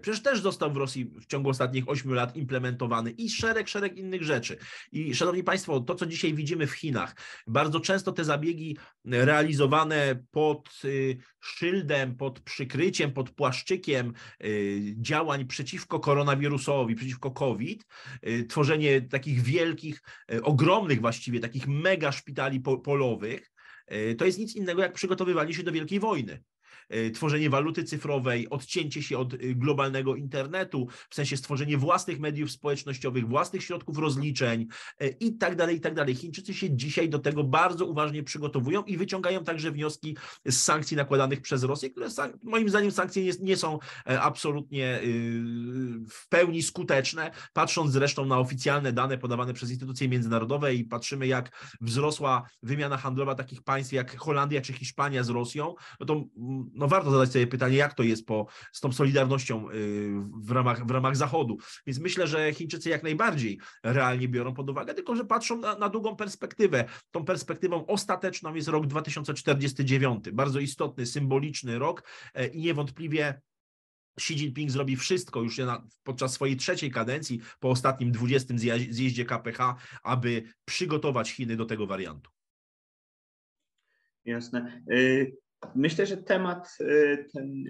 Przecież też został w Rosji w ciągu ostatnich 8 lat implementowany i szereg, szereg innych rzeczy. I szanowni Państwo, to co dzisiaj widzimy w Chinach, bardzo często te zabiegi realizowane pod y, szyldem, pod przykryciem, pod płaszczykiem y, działań przeciwko koronawirusowi, przeciwko COVID, y, tworzenie takich wielkich, ogromnych właściwie, takich mega szpitali polowych, E, to jest nic innego, jak przygotowywali się do Wielkiej Wojny. E, tworzenie waluty cyfrowej, odcięcie się od e, globalnego internetu, w sensie stworzenie własnych mediów społecznościowych, własnych środków rozliczeń e, i tak dalej, i tak dalej. Chińczycy się dzisiaj do tego bardzo uważnie przygotowują i wyciągają także wnioski z sankcji nakładanych przez Rosję, które moim zdaniem sankcje nie, nie są absolutnie w pełni skuteczne, patrząc zresztą na oficjalne dane podawane przez instytucje międzynarodowe i patrzymy, jak wzrosła wymiana handlowa takich państw jak Holandia czy Hiszpania z Rosją, no to mm, no warto zadać sobie pytanie, jak to jest po, z tą solidarnością y, w ramach, w ramach Zachodu. Więc myślę, że Chińczycy jak najbardziej realnie biorą pod uwagę, tylko że patrzą na, na długą perspektywę. Tą perspektywą ostateczną jest rok 2049. Bardzo istotny, symboliczny rok e, i niewątpliwie Xi Jinping zrobi wszystko już podczas swojej trzeciej kadencji, po ostatnim 20 zjeździe KPH, aby przygotować Chiny do tego wariantu. Jasne. Y, Myślę, że temat e, ten,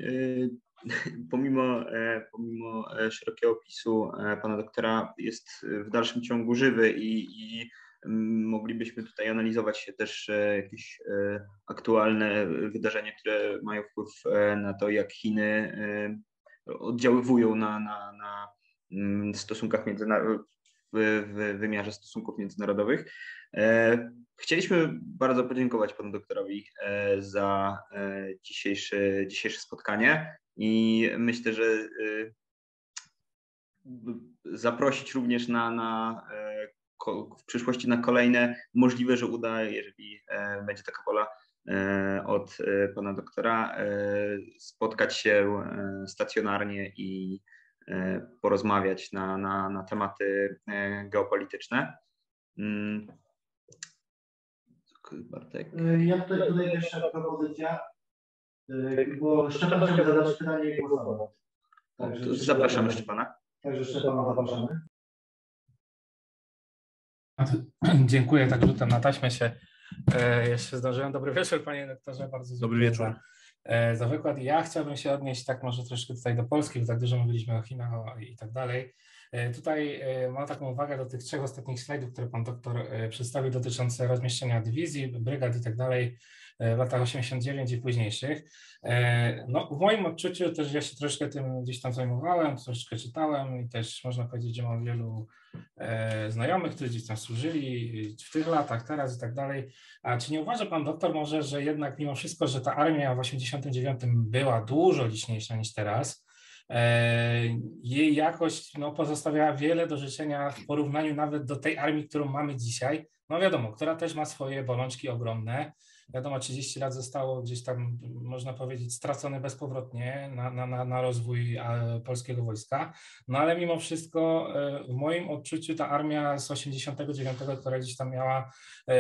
e, *laughs* pomimo, e, pomimo szerokiego opisu pana doktora, jest w dalszym ciągu żywy i, i moglibyśmy tutaj analizować się też jakieś aktualne wydarzenia, które mają wpływ na to, jak Chiny oddziaływują na, na, na stosunkach międzynarodowych, w wymiarze stosunków międzynarodowych. E, chcieliśmy bardzo podziękować panu doktorowi e, za e, dzisiejsze, dzisiejsze spotkanie i myślę, że zaprosić również na, na w przyszłości na kolejne, możliwe, że uda, jeżeli będzie taka wola od pana doktora, spotkać się stacjonarnie i E, porozmawiać na, na, na tematy e, geopolityczne. Mm. Bartek. E, ja tutaj, tutaj jeszcze propozycja, bo Szczepan chciałby zadać pytanie i głosować. Tak, Także zapraszamy Szczepana. Także Szczepana zapraszamy. *clears throat* Dziękuję, tak rzutem na taśmę się. Jeszcze zdążyłem. Dobry wieczór, panie doktorze. Bardzo Dobry wieczór. E, za wykład. Ja chciałbym się odnieść tak może troszkę tutaj do Polski, bo tak dużo mówiliśmy o Chinach i tak dalej. E, tutaj e, mam taką uwagę do tych trzech ostatnich slajdów, które pan doktor przedstawił dotyczące rozmieszczenia dywizji, brygad i tak dalej. E, latach 89 i późniejszych. E, no, w moim odczuciu też ja się troszkę tym gdzieś tam zajmowałem, troszkę czytałem i też można powiedzieć, że mam wielu e, znajomych, którzy gdzieś tam służyli w tych latach, teraz i tak dalej. A czy nie uważa pan doktor może, że jednak mimo wszystko, że ta armia w 89 była dużo liczniejsza niż teraz, jej jakość no, pozostawiała wiele do życzenia w porównaniu nawet do tej armii, którą mamy dzisiaj. No wiadomo, która też ma swoje bolączki ogromne, Wiadomo, 30 lat zostało gdzieś tam, można powiedzieć, stracone bezpowrotnie na, na, na rozwój e, polskiego wojska. No ale mimo wszystko, e, w moim odczuciu, ta armia z 89, która gdzieś tam miała e,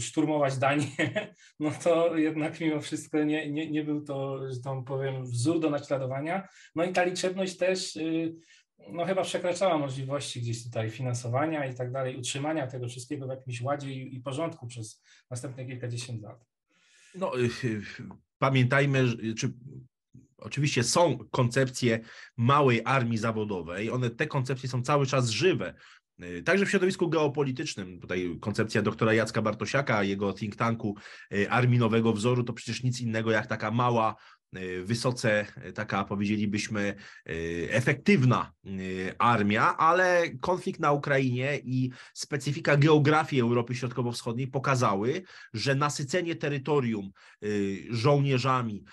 szturmować Danię, *laughs* no to jednak mimo wszystko nie, nie, nie był to, że tam powiem, wzór do naśladowania. No i ta liczebność też y, no chyba przekraczała możliwości gdzieś tutaj finansowania i tak dalej, utrzymania tego wszystkiego w jakimś ładzie i, i porządku przez następne kilkadziesiąt lat. No, y, y, pamiętajmy, czy Oczywiście są koncepcje małej armii zawodowej, one te koncepcje są cały czas żywe. Y, także w środowisku geopolitycznym, tutaj koncepcja doktora Jacka Bartosiaka, jego think tanku Armii Nowego Wzoru, to przecież nic innego jak taka mała E, wysoce e, taka powiedzielibyśmy e, efektywna armia, ale konflikt na Ukrainie i specyfika geografii Europy Środkowo-Wschodniej pokazały, że nasycenie terytorium żołnierzami,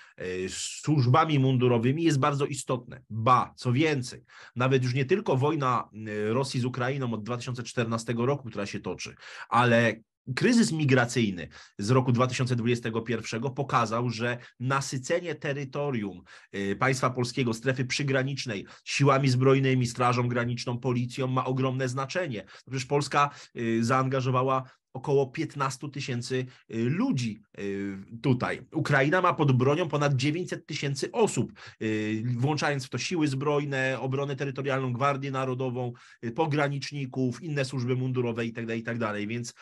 służbami mundurowymi jest bardzo istotne. Ba, co więcej, nawet już nie tylko wojna Rosji z Ukrainą od 2014 roku, która się toczy, ale kryzys migracyjny z roku 2021 pokazał, że nasycenie terytorium y, państwa polskiego, strefy przygranicznej siłami zbrojnymi, strażą graniczną, policją ma ogromne znaczenie. Przecież Polska y, zaangażowała około 15 tysięcy y, ludzi tutaj. Ukraina ma pod bronią ponad 900 tysięcy osób, włączając w to siły zbrojne, obronę terytorialną, Gwardię Narodową, pograniczników, inne służby mundurowe itd., itd. Więc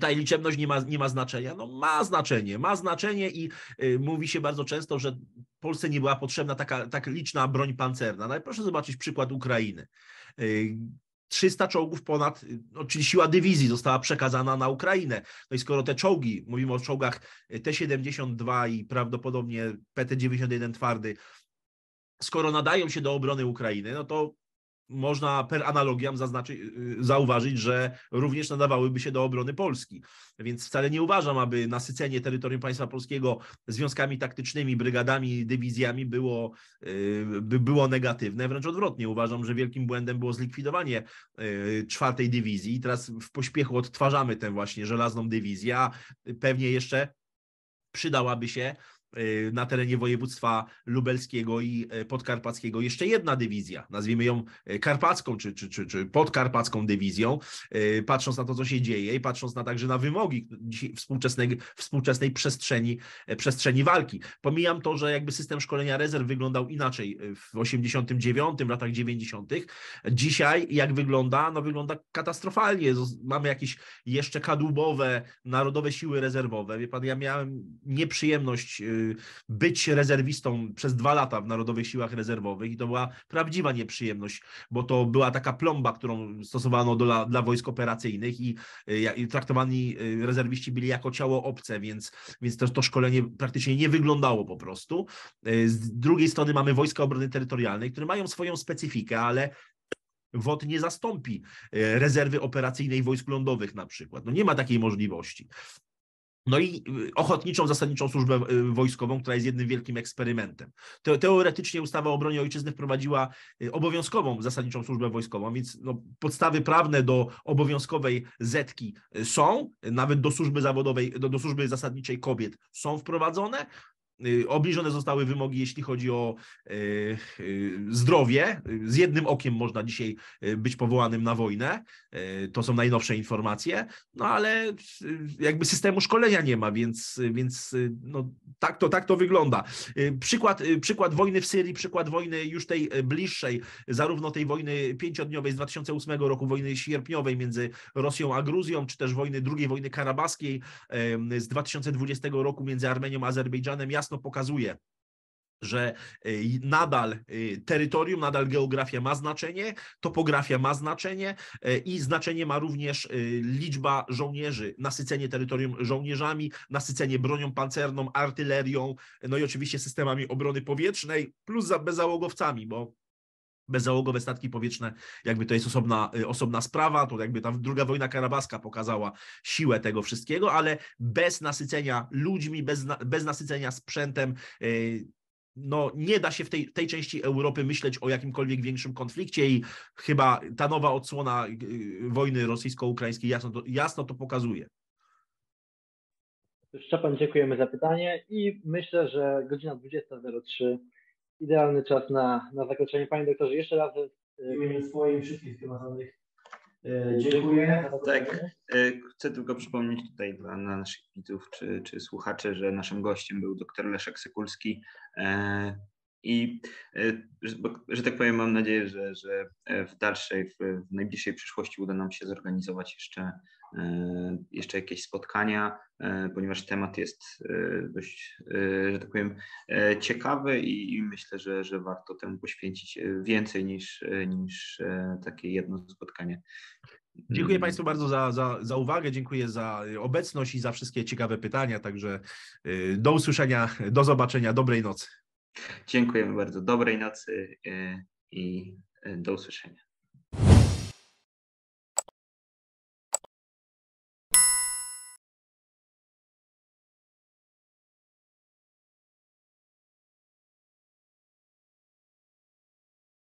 ta liczebność nie ma, nie ma znaczenia. No ma znaczenie, ma znaczenie i y, mówi się bardzo często, że Polsce nie była potrzebna taka tak liczna broń pancerna. No proszę zobaczyć przykład Ukrainy. 300 y, czołgów ponad, y, no, czyli siła dywizji została przekazana na Ukrainę. No i skoro te czołgi, mówimy o czołgach T-72 i prawdopodobnie PT-91 twardy, skoro nadają się do obrony Ukrainy, no to można per analogiam zaznaczyć, y, y, zauważyć, że również nadawałyby się do obrony Polski. Więc wcale nie uważam, aby nasycenie terytorium państwa polskiego związkami taktycznymi, brygadami, dywizjami było, y, by było negatywne. Wręcz odwrotnie, uważam, że wielkim błędem było zlikwidowanie czwartej dywizji teraz w pośpiechu odtwarzamy tę właśnie żelazną dywizję, a pewnie jeszcze przydałaby się Y, na terenie województwa lubelskiego i y, podkarpackiego jeszcze jedna dywizja, nazwijmy ją y, karpacką czy, czy, czy, czy podkarpacką dywizją, patrząc na to, co się dzieje i patrząc na także na wymogi współczesnej, współczesnej przestrzeni, przestrzeni walki. Pomijam to, że jakby system szkolenia rezerw wyglądał inaczej w 89, latach 90. Dzisiaj jak wygląda? No wygląda katastrofalnie. Mamy jakieś jeszcze kadłubowe, narodowe siły rezerwowe. Wie pan, ja miałem nieprzyjemność być rezerwistą przez dwa lata w Narodowych Siłach Rezerwowych i to była prawdziwa nieprzyjemność, bo to była taka plomba, którą stosowano dla, dla wojsk operacyjnych i, e, i traktowani e, rezerwiści byli jako ciało obce, więc, więc to, to szkolenie praktycznie nie wyglądało po prostu. E, z drugiej strony mamy Wojska Obrony Terytorialnej, które mają swoją specyfikę, ale WOT nie zastąpi rezerwy operacyjnej wojsk lądowych na przykład. No nie ma takiej możliwości. No i y, ochotniczą zasadniczą służbę y, wojskową, która jest jednym wielkim eksperymentem. Teoretycznie ustawa o obronie ojczyzny wprowadziła y, obowiązkową zasadniczą służbę wojskową, więc no, podstawy prawne do obowiązkowej zetki są, nawet do służby zawodowej, do, do służby zasadniczej kobiet są wprowadzone, Y, Obniżone zostały wymogi, jeśli chodzi o y, y, zdrowie. Z jednym okiem można dzisiaj być powołanym na wojnę. To są najnowsze informacje, no ale jakby systemu szkolenia nie ma, więc, więc no, tak, to, tak to wygląda. Przykład, przykład wojny w Syrii, przykład wojny już tej bliższej, zarówno tej wojny pięciodniowej z 2008 roku, wojny sierpniowej między Rosją a Gruzją, czy też wojny drugiej wojny karabaskiej z 2020 roku między Armenią a Azerbejdżanem. Ja jasno pokazuje, że y, nadal y, terytorium, nadal geografia ma znaczenie, topografia ma znaczenie y, i znaczenie ma również liczba żołnierzy, nasycenie terytorium żołnierzami, nasycenie bronią pancerną, artylerią, no i oczywiście systemami obrony powietrznej, plus bezałogowcami, bo bezzałogowe statki powietrzne, jakby to jest osobna, y, osobna sprawa, to jakby ta druga wojna karabaska pokazała siłę tego wszystkiego, ale bez nasycenia ludźmi, bez, bez nasycenia sprzętem, y, no nie da się w tej, tej części Europy myśleć o jakimkolwiek większym konflikcie i chyba ta nowa odsłona y, wojny rosyjsko-ukraińskiej jasno to, jasno to pokazuje. Szczepan, dziękujemy za pytanie i myślę, że godzina 20.03 idealny czas na, na zakończenie. Panie doktorze, jeszcze raz e, w imieniu swoim wszystkich zgromadzonych e, Dziękuję. Tak, e, chcę tylko przypomnieć tutaj dla naszych widzów czy, czy słuchaczy, że naszym gościem był dr Leszek Sykulski, i e, że, tak powiem, mam nadzieję, że, że e, w dalszej, w, najbliższej przyszłości uda nam się zorganizować jeszcze, e, jeszcze jakieś spotkania, ponieważ temat jest dość, że tak powiem, ciekawy i, i myślę, że, że warto temu poświęcić więcej niż, niż takie jedno spotkanie. Dziękuję Państwu bardzo za, za, za uwagę, dziękuję za obecność i za wszystkie ciekawe pytania. Także do usłyszenia, do zobaczenia, dobrej nocy. Dziękujemy bardzo. Dobrej nocy e, i e, do usłyszenia.